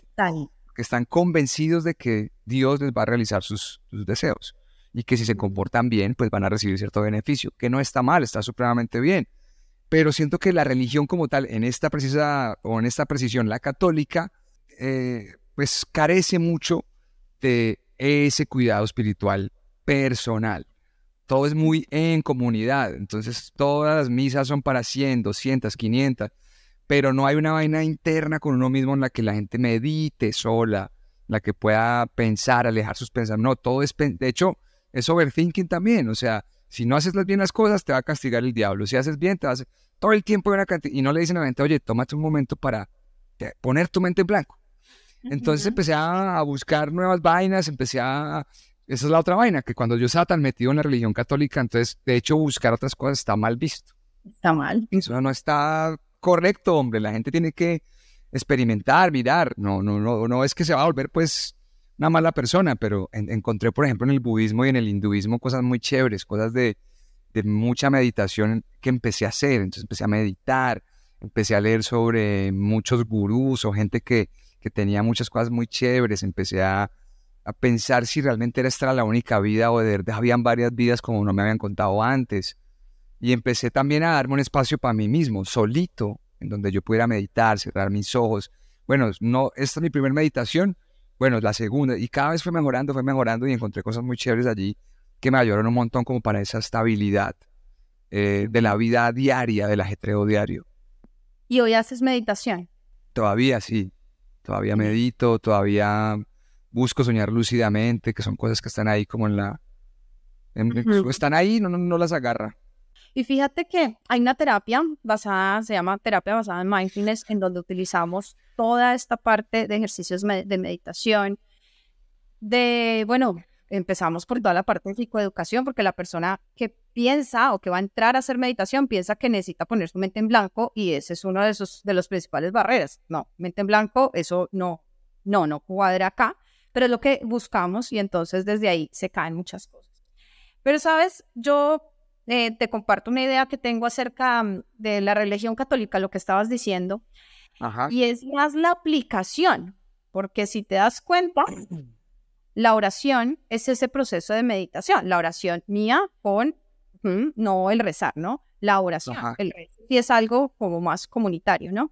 que están convencidos de que Dios les va a realizar sus, deseos y que si se comportan bien, pues van a recibir cierto beneficio, que no está mal, está supremamente bien. Pero siento que la religión como tal, en esta precisa o en esta precisión, la católica, eh, pues carece mucho de ese cuidado espiritual personal. Todo es muy en comunidad, entonces todas las misas son para 100, 200, 500, pero no hay una vaina interna con uno mismo en la que la gente medite sola, la que pueda pensar, alejar sus pensamientos. No, todo es, de hecho, es overthinking también. O sea, si no haces las bien las cosas, te va a castigar el diablo. Si haces bien, te va a hacer todo el tiempo una Y no le dicen a la gente, oye, tómate un momento para poner tu mente en blanco. Entonces empecé a, buscar nuevas vainas, empecé a... Esa es la otra vaina, que cuando yo estaba tan metido en la religión católica, entonces, de hecho, buscar otras cosas está mal visto. Está mal. Eso no está correcto, hombre. La gente tiene que experimentar, mirar. No, no, no, no es que se va a volver pues una mala persona, pero encontré, por ejemplo, en el budismo y en el hinduismo cosas muy chéveres, cosas de, mucha meditación que empecé a hacer. Entonces empecé a meditar, empecé a leer sobre muchos gurús o gente que, que tenía muchas cosas muy chéveres. Empecé a, pensar si realmente era esta la única vida o de verdad habían varias vidas como no me habían contado antes. Y empecé también a darme un espacio para mí mismo, solito, en donde yo pudiera meditar, cerrar mis ojos. Bueno, no, esta es mi primera meditación, bueno, la segunda, y cada vez fue mejorando, fue mejorando y encontré cosas muy chéveres allí que me ayudaron un montón como para esa estabilidad eh, de la vida diaria, del ajetreo diario. ¿Y hoy haces meditación? Todavía sí, todavía medito, todavía busco soñar lúcidamente, que son cosas que están ahí como en la... Están ahí, no, no las agarra. Y fíjate que hay una terapia basada, se llama terapia basada en mindfulness, en donde utilizamos toda esta parte de ejercicios de meditación, de, bueno, empezamos por toda la parte de psicoeducación, porque la persona que piensa o que va a entrar a hacer meditación piensa que necesita poner su mente en blanco y ese es uno de, esos, de los principales barreras. No, mente en blanco, eso no, no, no cuadra acá, pero es lo que buscamos y entonces desde ahí se caen muchas cosas. Pero sabes, yo eh, te comparto una idea que tengo acerca mm, de la religión católica, lo que estabas diciendo, y es más la aplicación, porque si te das cuenta, la oración es ese proceso de meditación, la oración mía con, mm, no el rezar, ¿no? La oración, y es algo como más comunitario, ¿no?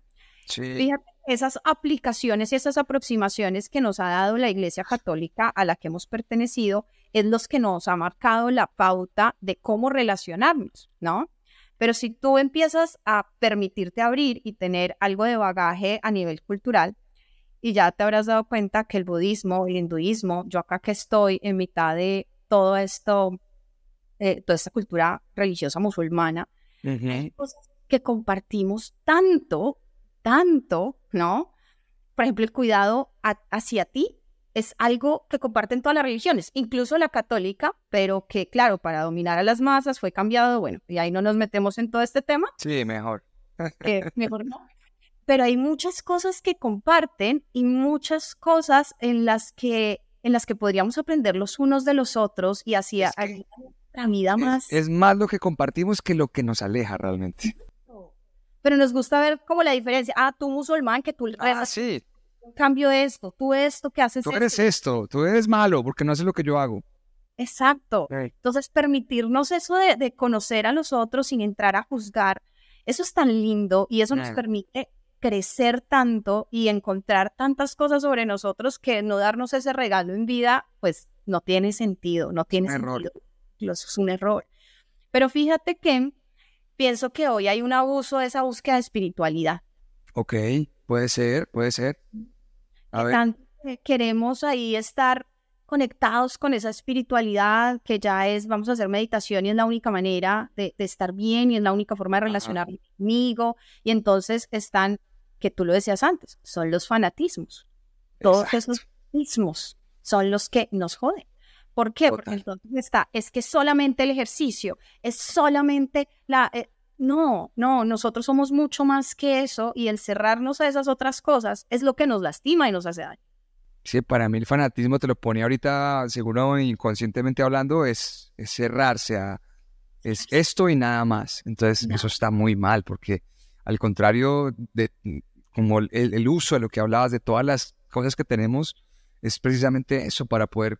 Fíjate esas aplicaciones y esas aproximaciones que nos ha dado la Iglesia Católica a la que hemos pertenecido es los que nos ha marcado la pauta de cómo relacionarnos, ¿no? Pero si tú empiezas a permitirte abrir y tener algo de bagaje a nivel cultural, y ya te habrás dado cuenta que el budismo, el hinduismo, yo acá que estoy en mitad de todo esto, eh, toda esta cultura religiosa musulmana, cosas que compartimos tanto, tanto, ¿no? Por ejemplo, el cuidado hacia ti es algo que comparten todas las religiones, incluso la católica, pero que claro, para dominar a las masas fue cambiado, bueno, y ahí no nos metemos en todo este tema. Sí, mejor. Eh, mejor no. Pero hay muchas cosas que comparten y muchas cosas en las que, en las que podríamos aprender los unos de los otros y así a mí vida más. Es, más lo que compartimos que lo que nos aleja realmente pero nos gusta ver como la diferencia. Ah, tú musulmán, que tú Ah, sí cambio esto, tú esto que haces. Tú eres esto? tú eres malo porque no haces lo que yo hago. Exacto. Entonces, permitirnos eso de, conocer a los otros sin entrar a juzgar, eso es tan lindo y eso nos permite crecer tanto y encontrar tantas cosas sobre nosotros que no darnos ese regalo en vida, pues no tiene sentido, no tiene sentido. es un error. Pero fíjate que pienso que hoy hay un abuso de esa búsqueda de espiritualidad. Ok, puede ser, puede ser queremos ahí estar conectados con esa espiritualidad que ya es, vamos a hacer meditación y es la única manera de, estar bien y es la única forma de relacionarme conmigo. Y entonces están, que tú lo decías antes, son los fanatismos. Todos esos fanatismos son los que nos joden. ¿Por qué? Porque entonces está, es que solamente el ejercicio, es solamente la, eh, no, no, nosotros somos mucho más que eso y el cerrarnos a esas otras cosas es lo que nos lastima y nos hace daño. Sí, para mí el fanatismo te lo pone ahorita, seguro inconscientemente hablando, es, cerrarse a es esto y nada más. Entonces eso está muy mal porque al contrario de como el, el uso de lo que hablabas de todas las cosas que tenemos es precisamente eso para poder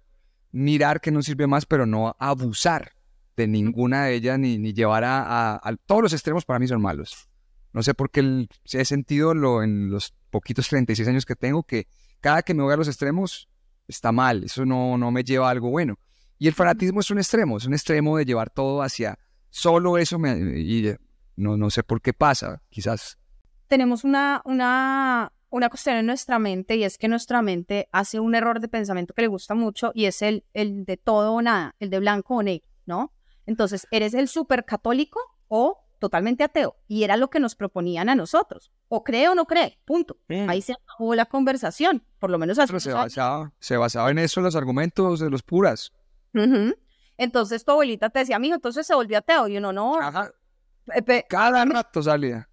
mirar que no sirve más pero no abusar de ninguna de ellas, ni, ni llevar a, Todos los extremos para mí son malos. No sé por qué he sentido lo, en los poquitos 36 años que tengo que cada que me voy a los extremos está mal, eso no, no me lleva a algo bueno. Y el fanatismo es un extremo, es un extremo de llevar todo hacia solo eso me, y no, no sé por qué pasa, quizás. Tenemos una, una, una cuestión en nuestra mente y es que nuestra mente hace un error de pensamiento que le gusta mucho y es el, el de todo o nada, el de blanco o negro, ¿no? Entonces, ¿eres el súper católico o totalmente ateo? Y era lo que nos proponían a nosotros. O cree o no cree, punto. Ahí se acabó la conversación, por lo menos Pero se basaba, se basaba en eso los argumentos de los puras. Entonces tu abuelita te decía, mijo, entonces se volvió ateo. Y uno, no. Cada rato salía.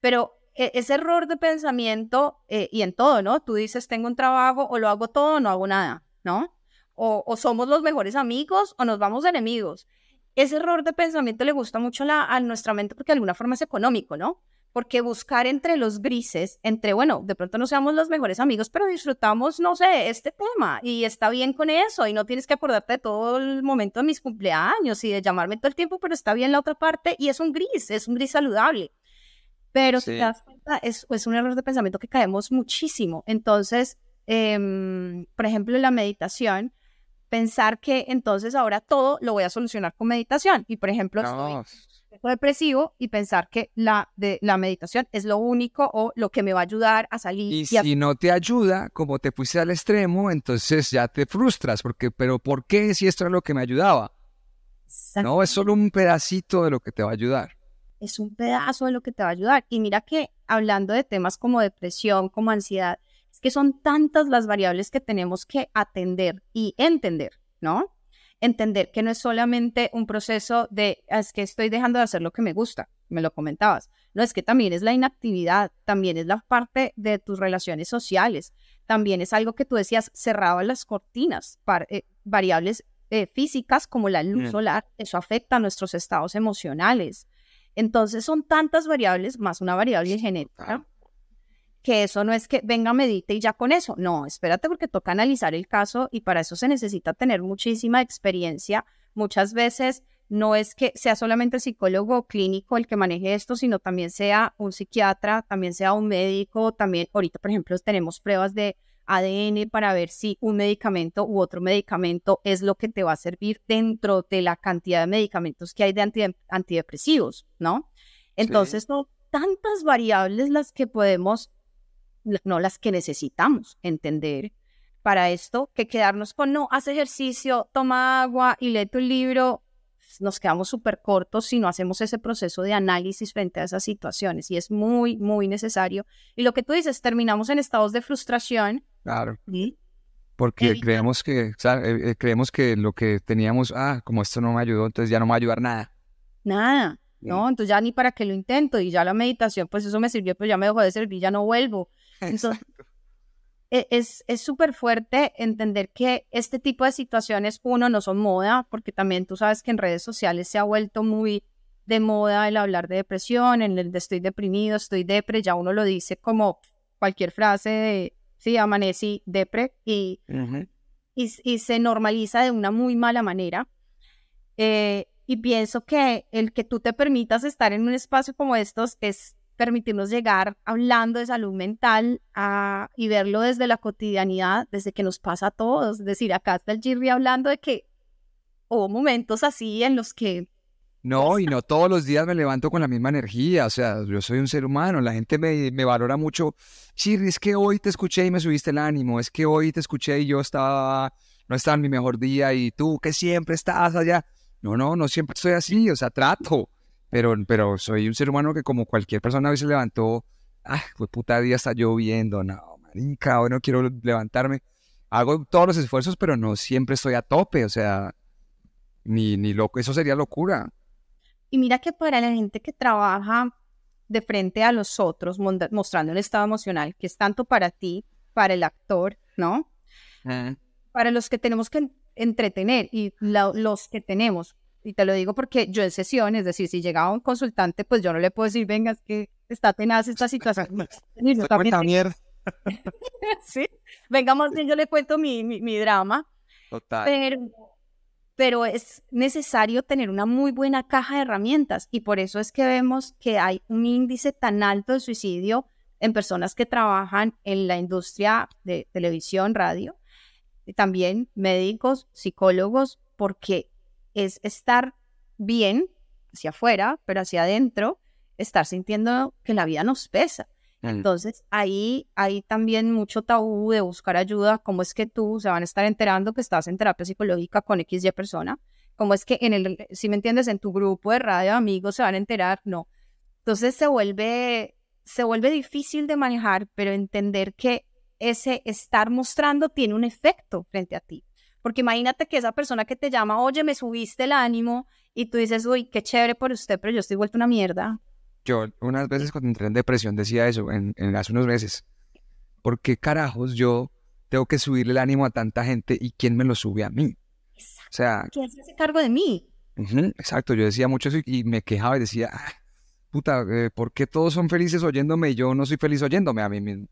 Pero e, ese error de pensamiento, eh, y en todo, ¿no? Tú dices, tengo un trabajo, o lo hago todo, o no hago nada, ¿no? o, somos los mejores amigos, o nos vamos enemigos. Ese error de pensamiento le gusta mucho la, a nuestra mente porque de alguna forma es económico, ¿no? Porque buscar entre los grises, entre, bueno, de pronto no seamos los mejores amigos, pero disfrutamos, no sé, este tema y está bien con eso y no tienes que acordarte de todo el momento de mis cumpleaños y de llamarme todo el tiempo, pero está bien la otra parte y es un gris, es un gris saludable. Pero si te das cuenta, es, un error de pensamiento que caemos muchísimo. Entonces, em, por ejemplo, la meditación, pensar que entonces ahora todo lo voy a solucionar con meditación. Y por ejemplo, estoy depresivo y pensar que la, de, la meditación es lo único o lo que me va a ayudar a salir. Y, si no te ayuda, como te puse al extremo, entonces ya te frustras, porque, pero ¿por qué si esto es lo que me ayudaba? No, es solo un pedacito de lo que te va a ayudar. Es un pedazo de lo que te va a ayudar. Y mira que hablando de temas como depresión, como ansiedad, es que son tantas las variables que tenemos que atender y entender, ¿no? Entender que no es solamente un proceso de ah, es que estoy dejando de hacer lo que me gusta, me lo comentabas. No, es que también es la inactividad, también es la parte de tus relaciones sociales, también es algo que tú decías, a las cortinas, eh, variables eh, físicas como la luz mm. solar, eso afecta a nuestros estados emocionales. Entonces son tantas variables, más una variable genética, que eso no es que venga, medite y ya con eso. No, espérate porque toca analizar el caso y para eso se necesita tener muchísima experiencia. Muchas veces no es que sea solamente el psicólogo clínico el que maneje esto, sino también sea un psiquiatra, también sea un médico, también ahorita, por ejemplo, tenemos pruebas de ADN para ver si un medicamento u otro medicamento es lo que te va a servir dentro de la cantidad de medicamentos que hay de antidepresivos, ¿no? Entonces, no tantas variables las que podemos no las que necesitamos entender para esto, que quedarnos con, no, haz ejercicio, toma agua y lee tu libro, nos quedamos súper cortos si no hacemos ese proceso de análisis frente a esas situaciones y es muy, muy necesario. Y lo que tú dices, terminamos en estados de frustración. Claro. Porque creemos que, eh, eh, creemos que lo que teníamos, ah, como esto no me ayudó, entonces ya no me va a ayudar nada. Nada, ¿no? Entonces ya ni para qué lo intento y ya la meditación, pues eso me sirvió, pero ya me dejó de servir, ya no vuelvo. Entonces, e-, es súper fuerte entender que este tipo de situaciones, uno, no son moda, porque también tú sabes que en redes sociales se ha vuelto muy de moda el hablar de depresión, en el de estoy deprimido, estoy depre, ya uno lo dice como cualquier frase de, sí, amanecí depre y, y, y, se normaliza de una muy mala manera. Eh, y pienso que el que tú te permitas estar en un espacio como estos es permitirnos llegar hablando de salud mental ah, y verlo desde la cotidianidad, desde que nos pasa a todos. Es decir, acá está el Jirri hablando de que hubo momentos así en los que... No, y no todos los días me levanto con la misma energía, o sea, yo soy un ser humano, la gente me, me valora mucho. Jirri, es que hoy te escuché y me subiste el ánimo, es que hoy te escuché y yo estaba, no estaba en mi mejor día y tú que siempre estás allá. No, no, no siempre estoy así, o sea, trato pero, soy un ser humano que como cualquier persona a veces levantó, ay, puta día está lloviendo, no, marica, hoy no quiero levantarme. Hago todos los esfuerzos, pero no siempre estoy a tope, o sea, ni, ni loco, eso sería locura. Y mira que para la gente que trabaja de frente a los otros, mostrando el estado emocional, que es tanto para ti, para el actor, ¿no? Para los que tenemos que entretener y los que tenemos y te lo digo porque yo en sesión, es decir, si llegaba un consultante, pues yo no le puedo decir, venga, es que está tenaz esta situación. vengamos sí, venga, más bien yo le cuento mi, mi, drama. Total. Pero, pero es necesario tener una muy buena caja de herramientas y por eso es que vemos que hay un índice tan alto de suicidio en personas que trabajan en la industria de televisión, radio, también médicos, psicólogos, porque es estar bien hacia afuera, pero hacia adentro, estar sintiendo que la vida nos pesa. Entonces ahí hay también mucho tabú de buscar ayuda, cómo es que tú se van a estar enterando que estás en terapia psicológica con X XY persona, como es que en el, si me entiendes, en tu grupo de radio amigos se van a enterar, no. Entonces se vuelve, se vuelve difícil de manejar, pero entender que ese estar mostrando tiene un efecto frente a ti. Porque imagínate que esa persona que te llama, oye, me subiste el ánimo, y tú dices, uy, qué chévere por usted, pero yo estoy vuelto una mierda. Yo unas veces cuando entré en depresión decía eso, en, hace unos meses. ¿Por qué carajos yo tengo que subirle el ánimo a tanta gente y quién me lo sube a mí? Exacto. O sea, ¿quién se hace cargo de mí? exacto, yo decía mucho eso y, me quejaba y decía, ah, puta, eh, ¿por qué todos son felices oyéndome y yo no soy feliz oyéndome a mí mismo?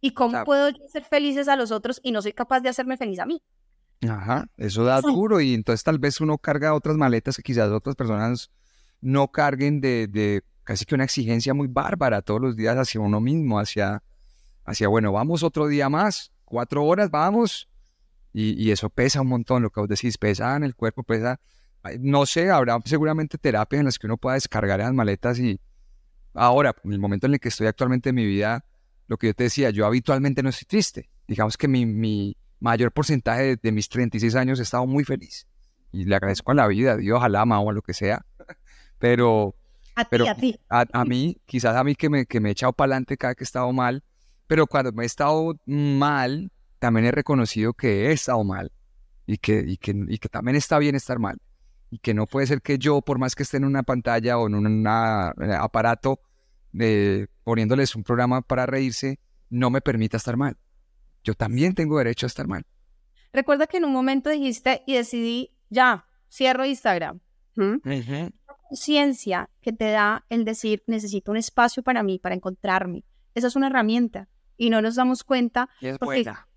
¿Y cómo puedo yo ser felices a los otros y no soy capaz de hacerme feliz a mí? Ajá, eso da duro y entonces tal vez uno carga otras maletas que quizás otras personas no carguen de, de casi que una exigencia muy bárbara todos los días hacia uno mismo, hacia, hacia bueno, vamos otro día más, cuatro horas, vamos. Y, eso pesa un montón, lo que vos decís, pesa en el cuerpo, pesa. No sé, habrá seguramente terapias en las que uno pueda descargar esas maletas y ahora, en el momento en el que estoy actualmente en mi vida, lo que yo te decía, yo habitualmente no estoy triste. Digamos que mi, mayor porcentaje de, mis 36 años he estado muy feliz. Y le agradezco a la vida, a Dios, a mamá o a lo que sea. Pero, a pero a, mí, quizás a mí que me, que me he echado para adelante cada que he estado mal, pero cuando me he estado mal, también he reconocido que he estado mal y que, y que, también está bien estar mal. Y que no puede ser que yo, por más que esté en una pantalla o en un eh, aparato, eh, poniéndoles un programa para reírse, no me permita estar mal yo también tengo derecho a estar mal. Recuerda que en un momento dijiste y decidí, ya, cierro Instagram. Ciencia conciencia que te da el decir, necesito un espacio para mí, para encontrarme. Esa es una herramienta y no nos damos cuenta. es buena.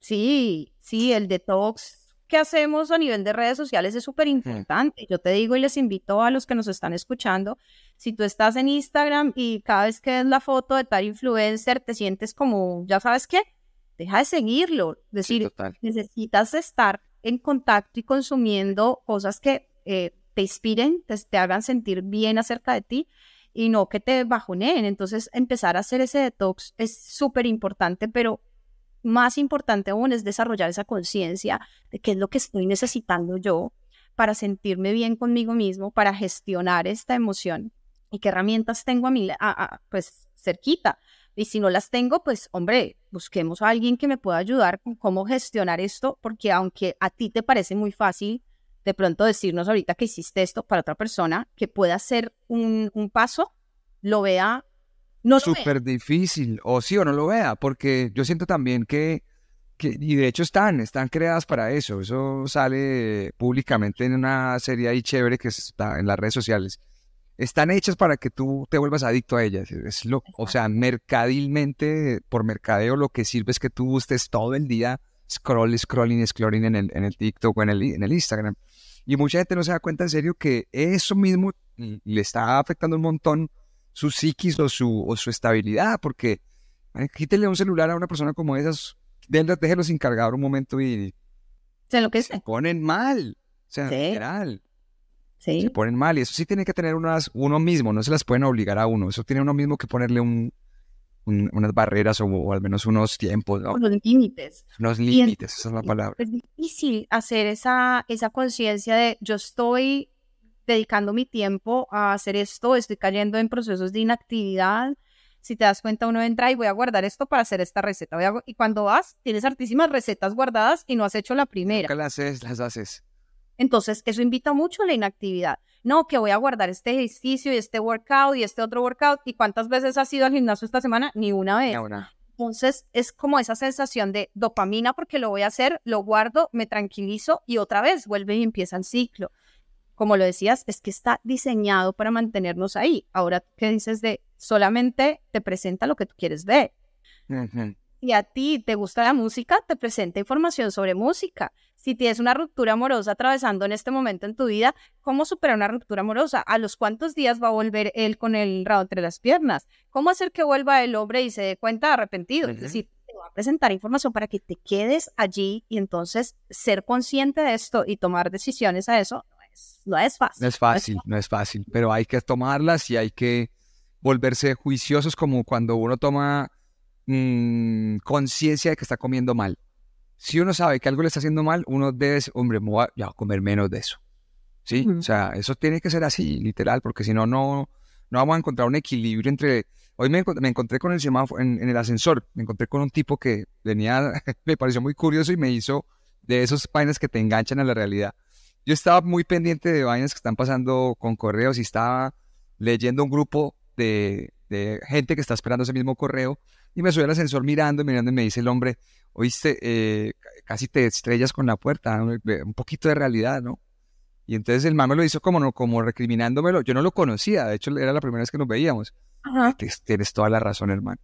Sí, sí, el detox que hacemos a nivel de redes sociales es súper importante. Yo te digo y les invito a los que nos están escuchando, si tú estás en Instagram y cada vez que ves la foto de tal influencer te sientes como, ya sabes qué, deja de seguirlo. Es decir, necesitas estar en contacto y consumiendo cosas que eh, te inspiren, te, hagan sentir bien acerca de ti y no que te bajoneen. Entonces, empezar a hacer ese detox es súper importante, pero más importante aún es desarrollar esa conciencia de qué es lo que estoy necesitando yo para sentirme bien conmigo mismo, para gestionar esta emoción y qué herramientas tengo a mí, pues cerquita y si no las tengo, pues hombre, busquemos a alguien que me pueda ayudar con cómo gestionar esto, porque aunque a ti te parece muy fácil de pronto decirnos ahorita que hiciste esto para otra persona, que pueda hacer un, paso, lo vea. No Súper difícil, o sí o no lo vea, porque yo siento también que, que, y de hecho están, están creadas para eso, eso sale públicamente en una serie ahí chévere que está en las redes sociales, están hechas para que tú te vuelvas adicto a ellas. o sea, mercadilmente, por mercadeo, lo que sirve es que tú estés todo el día scroll, scrolling, scrolling en el, en TikTok o en el, Instagram. Y mucha gente no se da cuenta en serio que eso mismo le está afectando un montón su psiquis o su, estabilidad, porque quítele un celular a una persona como esas, déjelos sin cargador un momento y... Se que Se ponen mal, o sea, general se ponen mal y eso sí tiene que tener unas, uno mismo, no se las pueden obligar a uno, eso tiene uno mismo que ponerle unas barreras o, al menos unos tiempos. Los límites. Los límites, esa es la palabra. Es difícil hacer esa, esa conciencia de yo estoy dedicando mi tiempo a hacer esto, estoy cayendo en procesos de inactividad. Si te das cuenta, uno entra y voy a guardar esto para hacer esta receta. y cuando vas, tienes hartísimas recetas guardadas y no has hecho la primera. ¿Qué las haces, las haces. Entonces, eso invita mucho a la inactividad. No, que voy a guardar este ejercicio y este workout y este otro workout. ¿Y cuántas veces has ido al gimnasio esta semana? Ni una vez. Entonces, es como esa sensación de dopamina porque lo voy a hacer, lo guardo, me tranquilizo y otra vez vuelve y empieza el ciclo. Como lo decías, es que está diseñado para mantenernos ahí. Ahora, ¿qué dices de solamente te presenta lo que tú quieres ver? y a ti te gusta la música, te presenta información sobre música. Si tienes una ruptura amorosa atravesando en este momento en tu vida, ¿cómo superar una ruptura amorosa? ¿A los cuántos días va a volver él con el rabo entre las piernas? ¿Cómo hacer que vuelva el hombre y se dé cuenta arrepentido? Es decir, te va a presentar información para que te quedes allí y entonces ser consciente de esto y tomar decisiones a eso no es, no es fácil. No es fácil, no es fácil, pero hay que tomarlas y hay que volverse juiciosos como cuando uno toma Mm, conciencia de que está comiendo mal. Si uno sabe que algo le está haciendo mal, uno debe, hombre, me voy a, comer menos de eso. ¿Sí? O sea, eso tiene que ser así, literal, porque si no, no, no vamos a encontrar un equilibrio entre... Hoy me, me encontré con el semáforo, en, el ascensor, me encontré con un tipo que venía, me pareció muy curioso y me hizo de esos vainas que te enganchan a la realidad. Yo estaba muy pendiente de vainas que están pasando con correos y estaba leyendo un grupo de, de gente que está esperando ese mismo correo y me subí al ascensor mirando, mirando y me dice el hombre, oíste, eh, casi te estrellas con la puerta, un poquito de realidad, ¿no? Y entonces el man me lo hizo como, no, como recriminándomelo. Yo no lo conocía, de hecho era la primera vez que nos veíamos. Tienes toda la razón, hermano.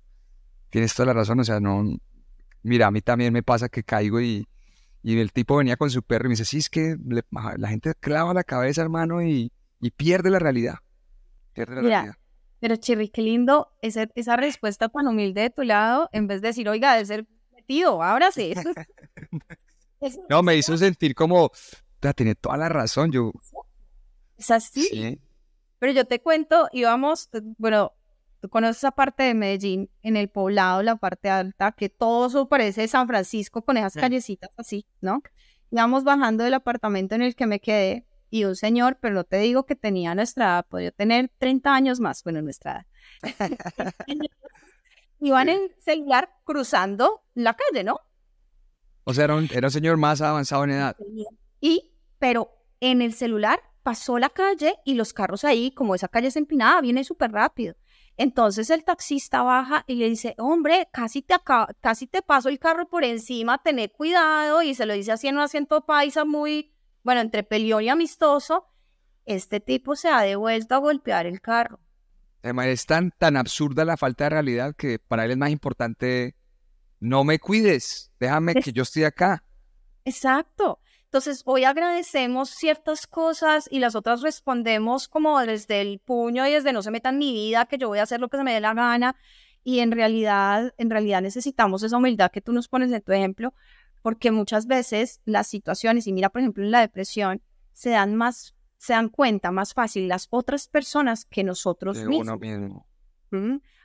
Tienes toda la razón, o sea, no... Mira, a mí también me pasa que caigo y, el tipo venía con su perro y me dice, sí, es que la gente clava la cabeza, hermano, y, y pierde la realidad. Pierde la realidad. Pero Chirri, qué lindo esa, esa respuesta tan humilde de tu lado, en vez de decir, oiga, de ser metido, ahora sí. no, me hizo sentir como, tiene toda la razón, yo... Es así. Pero yo te cuento, íbamos, eh, bueno, tú conoces esa parte de Medellín, en el poblado, la parte alta, que todo eso parece San Francisco con esas callecitas así, ¿no? Íbamos bajando del apartamento en el que me quedé y un señor, pero no te digo que tenía nuestra edad, podía tener 30 años más, bueno, nuestra edad. Iban en celular cruzando la calle, ¿no? O sea, era un, era un señor más avanzado en edad. Y, pero en el celular pasó la calle y los carros ahí, como esa calle es empinada, viene súper rápido. Entonces el taxista baja y le dice, hombre, casi te, casi te paso el carro por encima, tené cuidado. Y se lo dice así en un asiento paisa muy bueno, entre peleón y amistoso, este tipo se ha devuelto a golpear el carro. Además, es tan, tan absurda la falta de realidad que para él es más importante, no me cuides, déjame que yo estoy acá. Exacto. Entonces, hoy agradecemos ciertas cosas y las otras respondemos como desde el puño y desde no se metan en mi vida, que yo voy a hacer lo que se me dé la gana. Y en realidad, en realidad necesitamos esa humildad que tú nos pones en tu ejemplo porque muchas veces las situaciones, y mira por ejemplo en la depresión, se dan más, se dan cuenta más fácil las otras personas que nosotros mismos.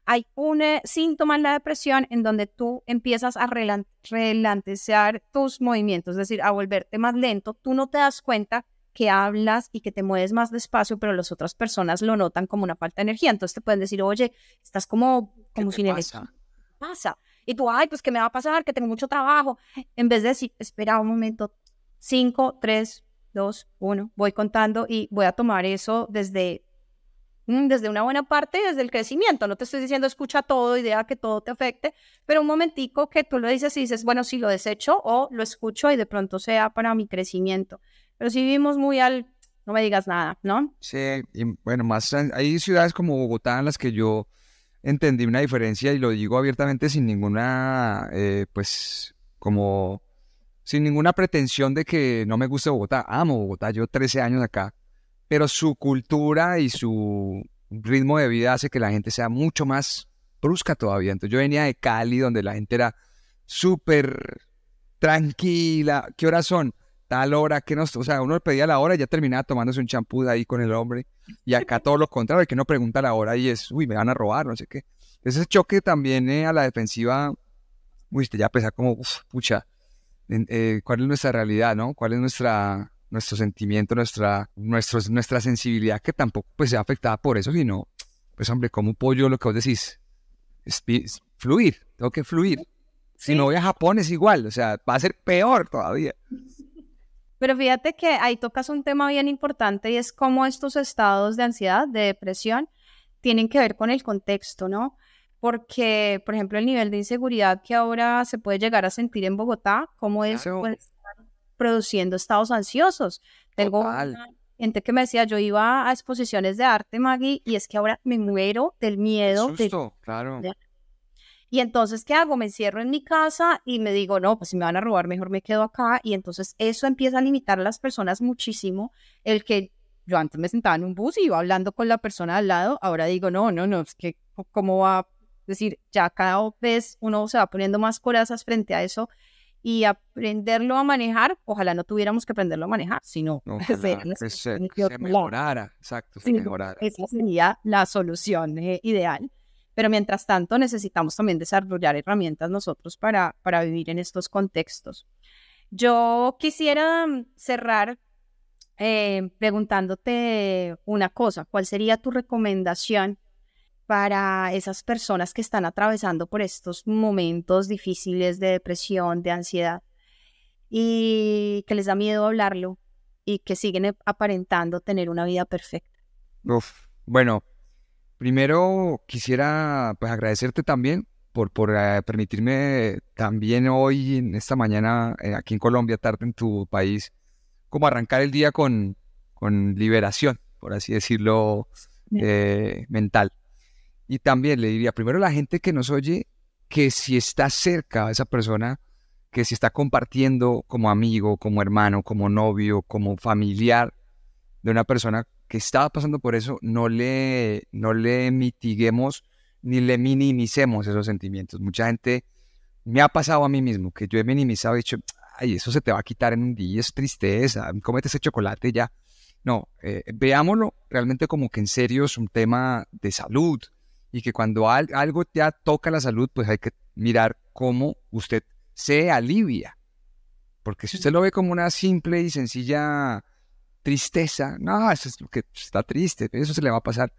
Hay un eh, síntoma en la depresión en donde tú empiezas a relancear tus movimientos, es decir, a volverte más lento, tú no te das cuenta que hablas y que te mueves más despacio, pero las otras personas lo notan como una falta de energía. Entonces te pueden decir, oye, estás como, como ¿Qué sin pasa? pasa. Y tú, ay, pues que me va a pasar, que tengo mucho trabajo. En vez de decir, espera un momento, cinco, tres, dos, uno, voy contando y voy a tomar eso desde, mm, desde una buena parte, desde el crecimiento. No te estoy diciendo escucha todo y que todo te afecte, pero un momentico que tú lo dices y dices, bueno, si sí, lo desecho o lo escucho y de pronto sea para mi crecimiento. Pero si vivimos muy al, no me digas nada, ¿no? Sí, y bueno, más hay ciudades como Bogotá en las que yo entendí una diferencia y lo digo abiertamente sin ninguna, eh, pues, como, sin ninguna pretensión de que no me guste Bogotá. Amo Bogotá, yo 13 años acá, pero su cultura y su ritmo de vida hace que la gente sea mucho más brusca todavía. Entonces yo venía de Cali, donde la gente era súper tranquila. ¿Qué horas son? tal hora, que nos, o sea, uno pedía la hora y ya terminaba tomándose un champú de ahí con el hombre. Y acá todo lo contrario, que no pregunta la hora y es, uy, me van a robar, no sé qué. Ese choque también eh, a la defensiva, uy, ya pesa como, pucha, eh, ¿cuál es nuestra realidad, no? ¿Cuál es nuestra, nuestro sentimiento, nuestra, nuestra sensibilidad que tampoco pues sea afectada por eso, sino, pues hombre, como un pollo lo que vos decís, fluir, tengo que fluir. Si no voy a Japón es igual, o sea, va a ser peor todavía. Pero fíjate que ahí tocas un tema bien importante y es cómo estos estados de ansiedad, de depresión, tienen que ver con el contexto, ¿no? Porque, por ejemplo, el nivel de inseguridad que ahora se puede llegar a sentir en Bogotá, cómo es pues, produciendo estados ansiosos. Tengo gente que me decía, yo iba a exposiciones de arte, Maggie, y es que ahora me muero del miedo. claro. Y entonces, ¿qué hago? Me encierro en mi casa y me digo, no, pues si me van a robar, mejor me quedo acá. Y entonces eso empieza a limitar a las personas muchísimo. El que yo antes me sentaba en un bus y iba hablando con la persona al lado, ahora digo, no, no, no, es que cómo va Es decir, ya cada vez uno se va poniendo más corazas frente a eso y aprenderlo a manejar, ojalá no tuviéramos que aprenderlo a manejar, sino que se, mejorara, exacto, se mejorara. Esa sería la solución eh, ideal. Pero mientras tanto, necesitamos también desarrollar herramientas nosotros para, para vivir en estos contextos. Yo quisiera cerrar eh, preguntándote una cosa, ¿cuál sería tu recomendación para esas personas que están atravesando por estos momentos difíciles de depresión, de ansiedad y que les da miedo hablarlo y que siguen aparentando tener una vida perfecta? Uf, bueno, Primero quisiera pues agradecerte también por, por eh, permitirme también hoy, en esta mañana, eh, aquí en Colombia, tarde en tu país, como arrancar el día con, con liberación, por así decirlo, eh, mental. Y también le diría, primero a la gente que nos oye, que si está cerca a esa persona, que si está compartiendo como amigo, como hermano, como novio, como familiar de una persona que estaba pasando por eso, no le, no le mitiguemos ni le minimicemos esos sentimientos. Mucha gente me ha pasado a mí mismo, que yo he minimizado y dicho, ay, eso se te va a quitar en un día, es tristeza, comete ese chocolate ya. No, eh, veámoslo realmente como que en serio es un tema de salud y que cuando algo ya toca la salud, pues hay que mirar cómo usted se alivia. Porque si usted lo ve como una simple y sencilla tristeza, no, eso es lo que está triste, eso se le va a pasar.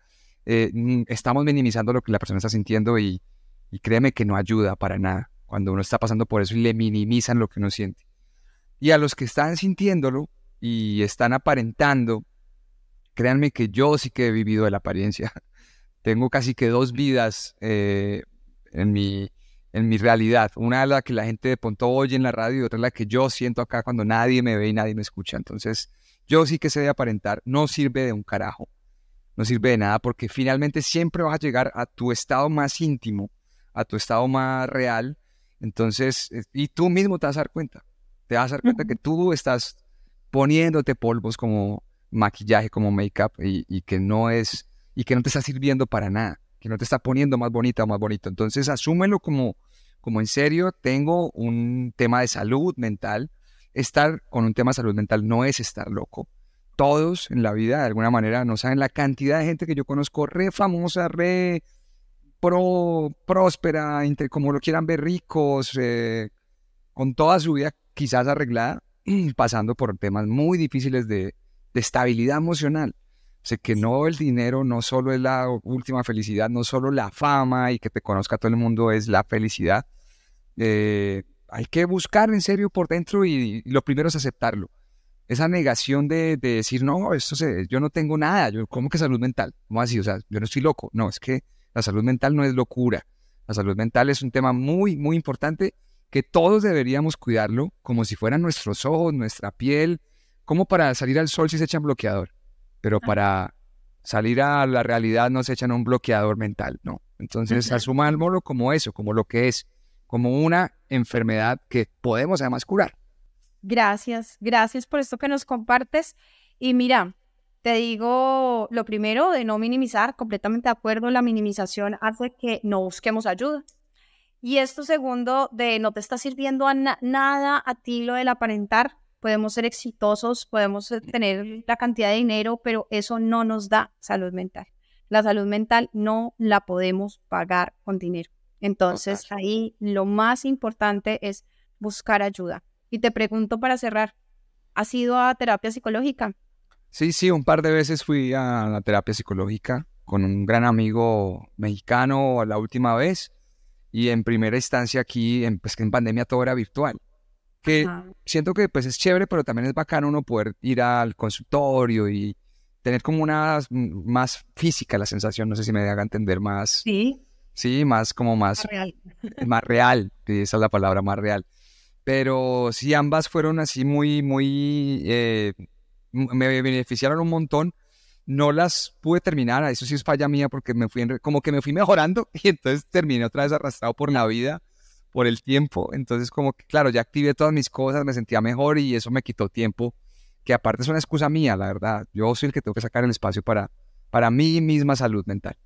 Eh, mm, estamos minimizando lo que la persona está sintiendo y, y créeme que no ayuda para nada cuando uno está pasando por eso y le minimizan lo que uno siente. Y a los que están sintiéndolo y están aparentando, créanme que yo sí que he vivido de la apariencia. Tengo casi que dos vidas eh, en, mi, en mi realidad. Una es la que la gente de pronto oye en la radio y otra es la que yo siento acá cuando nadie me ve y nadie me escucha. Entonces, yo sí que sé de aparentar, no sirve de un carajo, no sirve de nada porque finalmente siempre vas a llegar a tu estado más íntimo, a tu estado más real, entonces, eh, y tú mismo te vas a dar cuenta, te vas a dar cuenta que tú estás poniéndote polvos como maquillaje, como make-up y, que no es, y que no te está sirviendo para nada, que no te está poniendo más bonita o más bonito, entonces asúmelo como, como en serio, tengo un tema de salud mental, Estar con un tema de salud mental no es estar loco. Todos en la vida, de alguna manera, no saben la cantidad de gente que yo conozco, re famosa, re pro, próspera, entre, como lo quieran ver, ricos, eh, con toda su vida quizás arreglada, pasando por temas muy difíciles de, de estabilidad emocional. sé que no el dinero no solo es la última felicidad, no solo la fama y que te conozca todo el mundo es la felicidad. Eh, hay que buscar en serio por dentro y, lo primero es aceptarlo. Esa negación de, decir, no, esto yo no tengo nada, ¿cómo que salud mental? ¿Cómo así? O sea, yo no estoy loco. No, es que la salud mental no es locura. La salud mental es un tema muy, muy importante que todos deberíamos cuidarlo como si fueran nuestros ojos, nuestra piel, como para salir al sol si se echan bloqueador, pero para salir a la realidad no se echan un bloqueador mental, no. Entonces, asumámoslo como eso, como lo que es, como una enfermedad que podemos además curar. Gracias, gracias por esto que nos compartes. Y mira, te digo lo primero de no minimizar, completamente de acuerdo, la minimización hace que no busquemos ayuda. Y esto segundo de no te está sirviendo a nada a ti lo del aparentar. Podemos ser exitosos, podemos tener la cantidad de dinero, pero eso no nos da salud mental. La salud mental no la podemos pagar con dinero. Entonces ahí lo más importante es buscar ayuda. Y te pregunto para cerrar, ¿has ido a terapia psicológica? Sí, sí, un par de veces fui a la terapia psicológica con un gran amigo mexicano la última vez y en primera instancia aquí, en, pues que en pandemia todo era virtual. Que siento que pues es chévere, pero también es bacano uno poder ir al consultorio y tener como una mm, más física la sensación, no sé si me haga entender más. Sí, Sí, más como más... Más real. Eh, más real, esa es la palabra, más real. Pero sí, ambas fueron así muy, muy... Eh, me beneficiaron un montón. No las pude terminar, eso sí es falla mía porque me fui como que me fui mejorando y entonces terminé otra vez arrastrado por la vida, por el tiempo. Entonces como que, claro, ya activé todas mis cosas, me sentía mejor y eso me quitó tiempo, que aparte es una excusa mía, la verdad. Yo soy el que tengo que sacar el espacio para, para mi misma salud mental.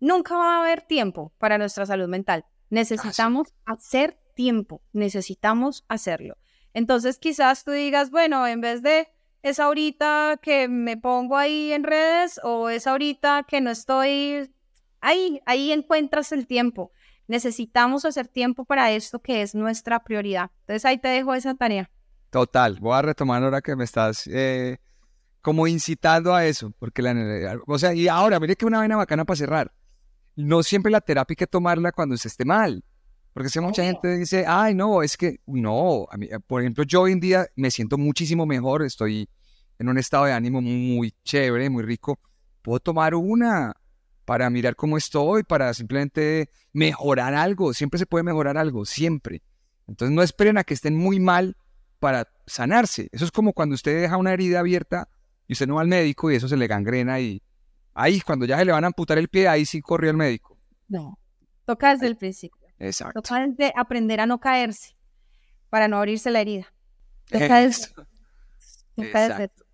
Nunca va a haber tiempo para nuestra salud mental. Necesitamos hacer tiempo, necesitamos hacerlo. Entonces quizás tú digas, bueno, en vez de es ahorita que me pongo ahí en redes o es ahorita que no estoy ahí, ahí encuentras el tiempo. Necesitamos hacer tiempo para esto que es nuestra prioridad. Entonces ahí te dejo esa tarea. Total, voy a retomar ahora que me estás eh, como incitando a eso, porque la, o sea, y ahora, mire que una vaina bacana para cerrar no siempre la terapia hay que tomarla cuando se esté mal. Porque si mucha oh. gente dice, ay, no, es que no. por ejemplo, yo hoy en día me siento muchísimo mejor, estoy en un estado de ánimo muy chévere, muy rico. Puedo tomar una para mirar cómo estoy, para simplemente mejorar algo. Siempre se puede mejorar algo, siempre. Entonces no esperen a que estén muy mal para sanarse. Eso es como cuando usted deja una herida abierta y usted no va al médico y eso se le gangrena y Ahí, cuando ya se le van a amputar el pie, ahí sí corrió el médico. No, toca desde el principio. Exacto. Toca desde aprender a no caerse para no abrirse la herida. Exacto. Exacto.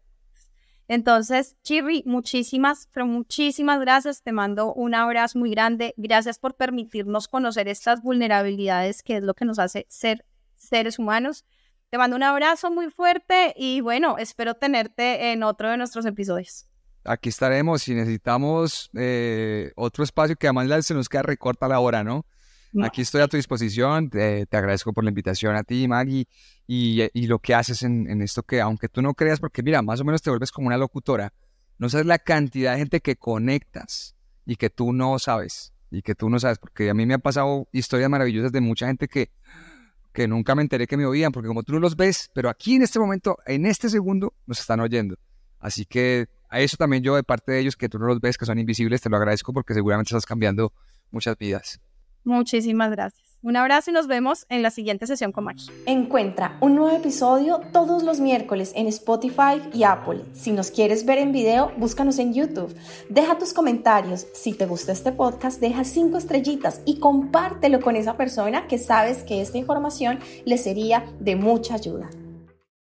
Entonces, Chirri, muchísimas, pero muchísimas gracias. Te mando un abrazo muy grande. Gracias por permitirnos conocer estas vulnerabilidades que es lo que nos hace ser seres humanos. Te mando un abrazo muy fuerte y bueno, espero tenerte en otro de nuestros episodios aquí estaremos. Si necesitamos eh, otro espacio, que además se nos queda recorta la hora, ¿no? Aquí estoy a tu disposición. Te, agradezco por la invitación a ti, Maggie, y, lo que haces en, esto que, aunque tú no creas, porque mira, más o menos te vuelves como una locutora. No sabes la cantidad de gente que conectas y que tú no sabes, y que tú no sabes, porque a mí me han pasado historias maravillosas de mucha gente que, que nunca me enteré que me oían, porque como tú no los ves, pero aquí en este momento, en este segundo, nos están oyendo. Así que a eso también yo de parte de ellos, que tú no los ves, que son invisibles, te lo agradezco porque seguramente estás cambiando muchas vidas. Muchísimas gracias. Un abrazo y nos vemos en la siguiente sesión con Maki. Encuentra un nuevo episodio todos los miércoles en Spotify y Apple. Si nos quieres ver en video, búscanos en YouTube. Deja tus comentarios. Si te gusta este podcast, deja cinco estrellitas y compártelo con esa persona que sabes que esta información le sería de mucha ayuda.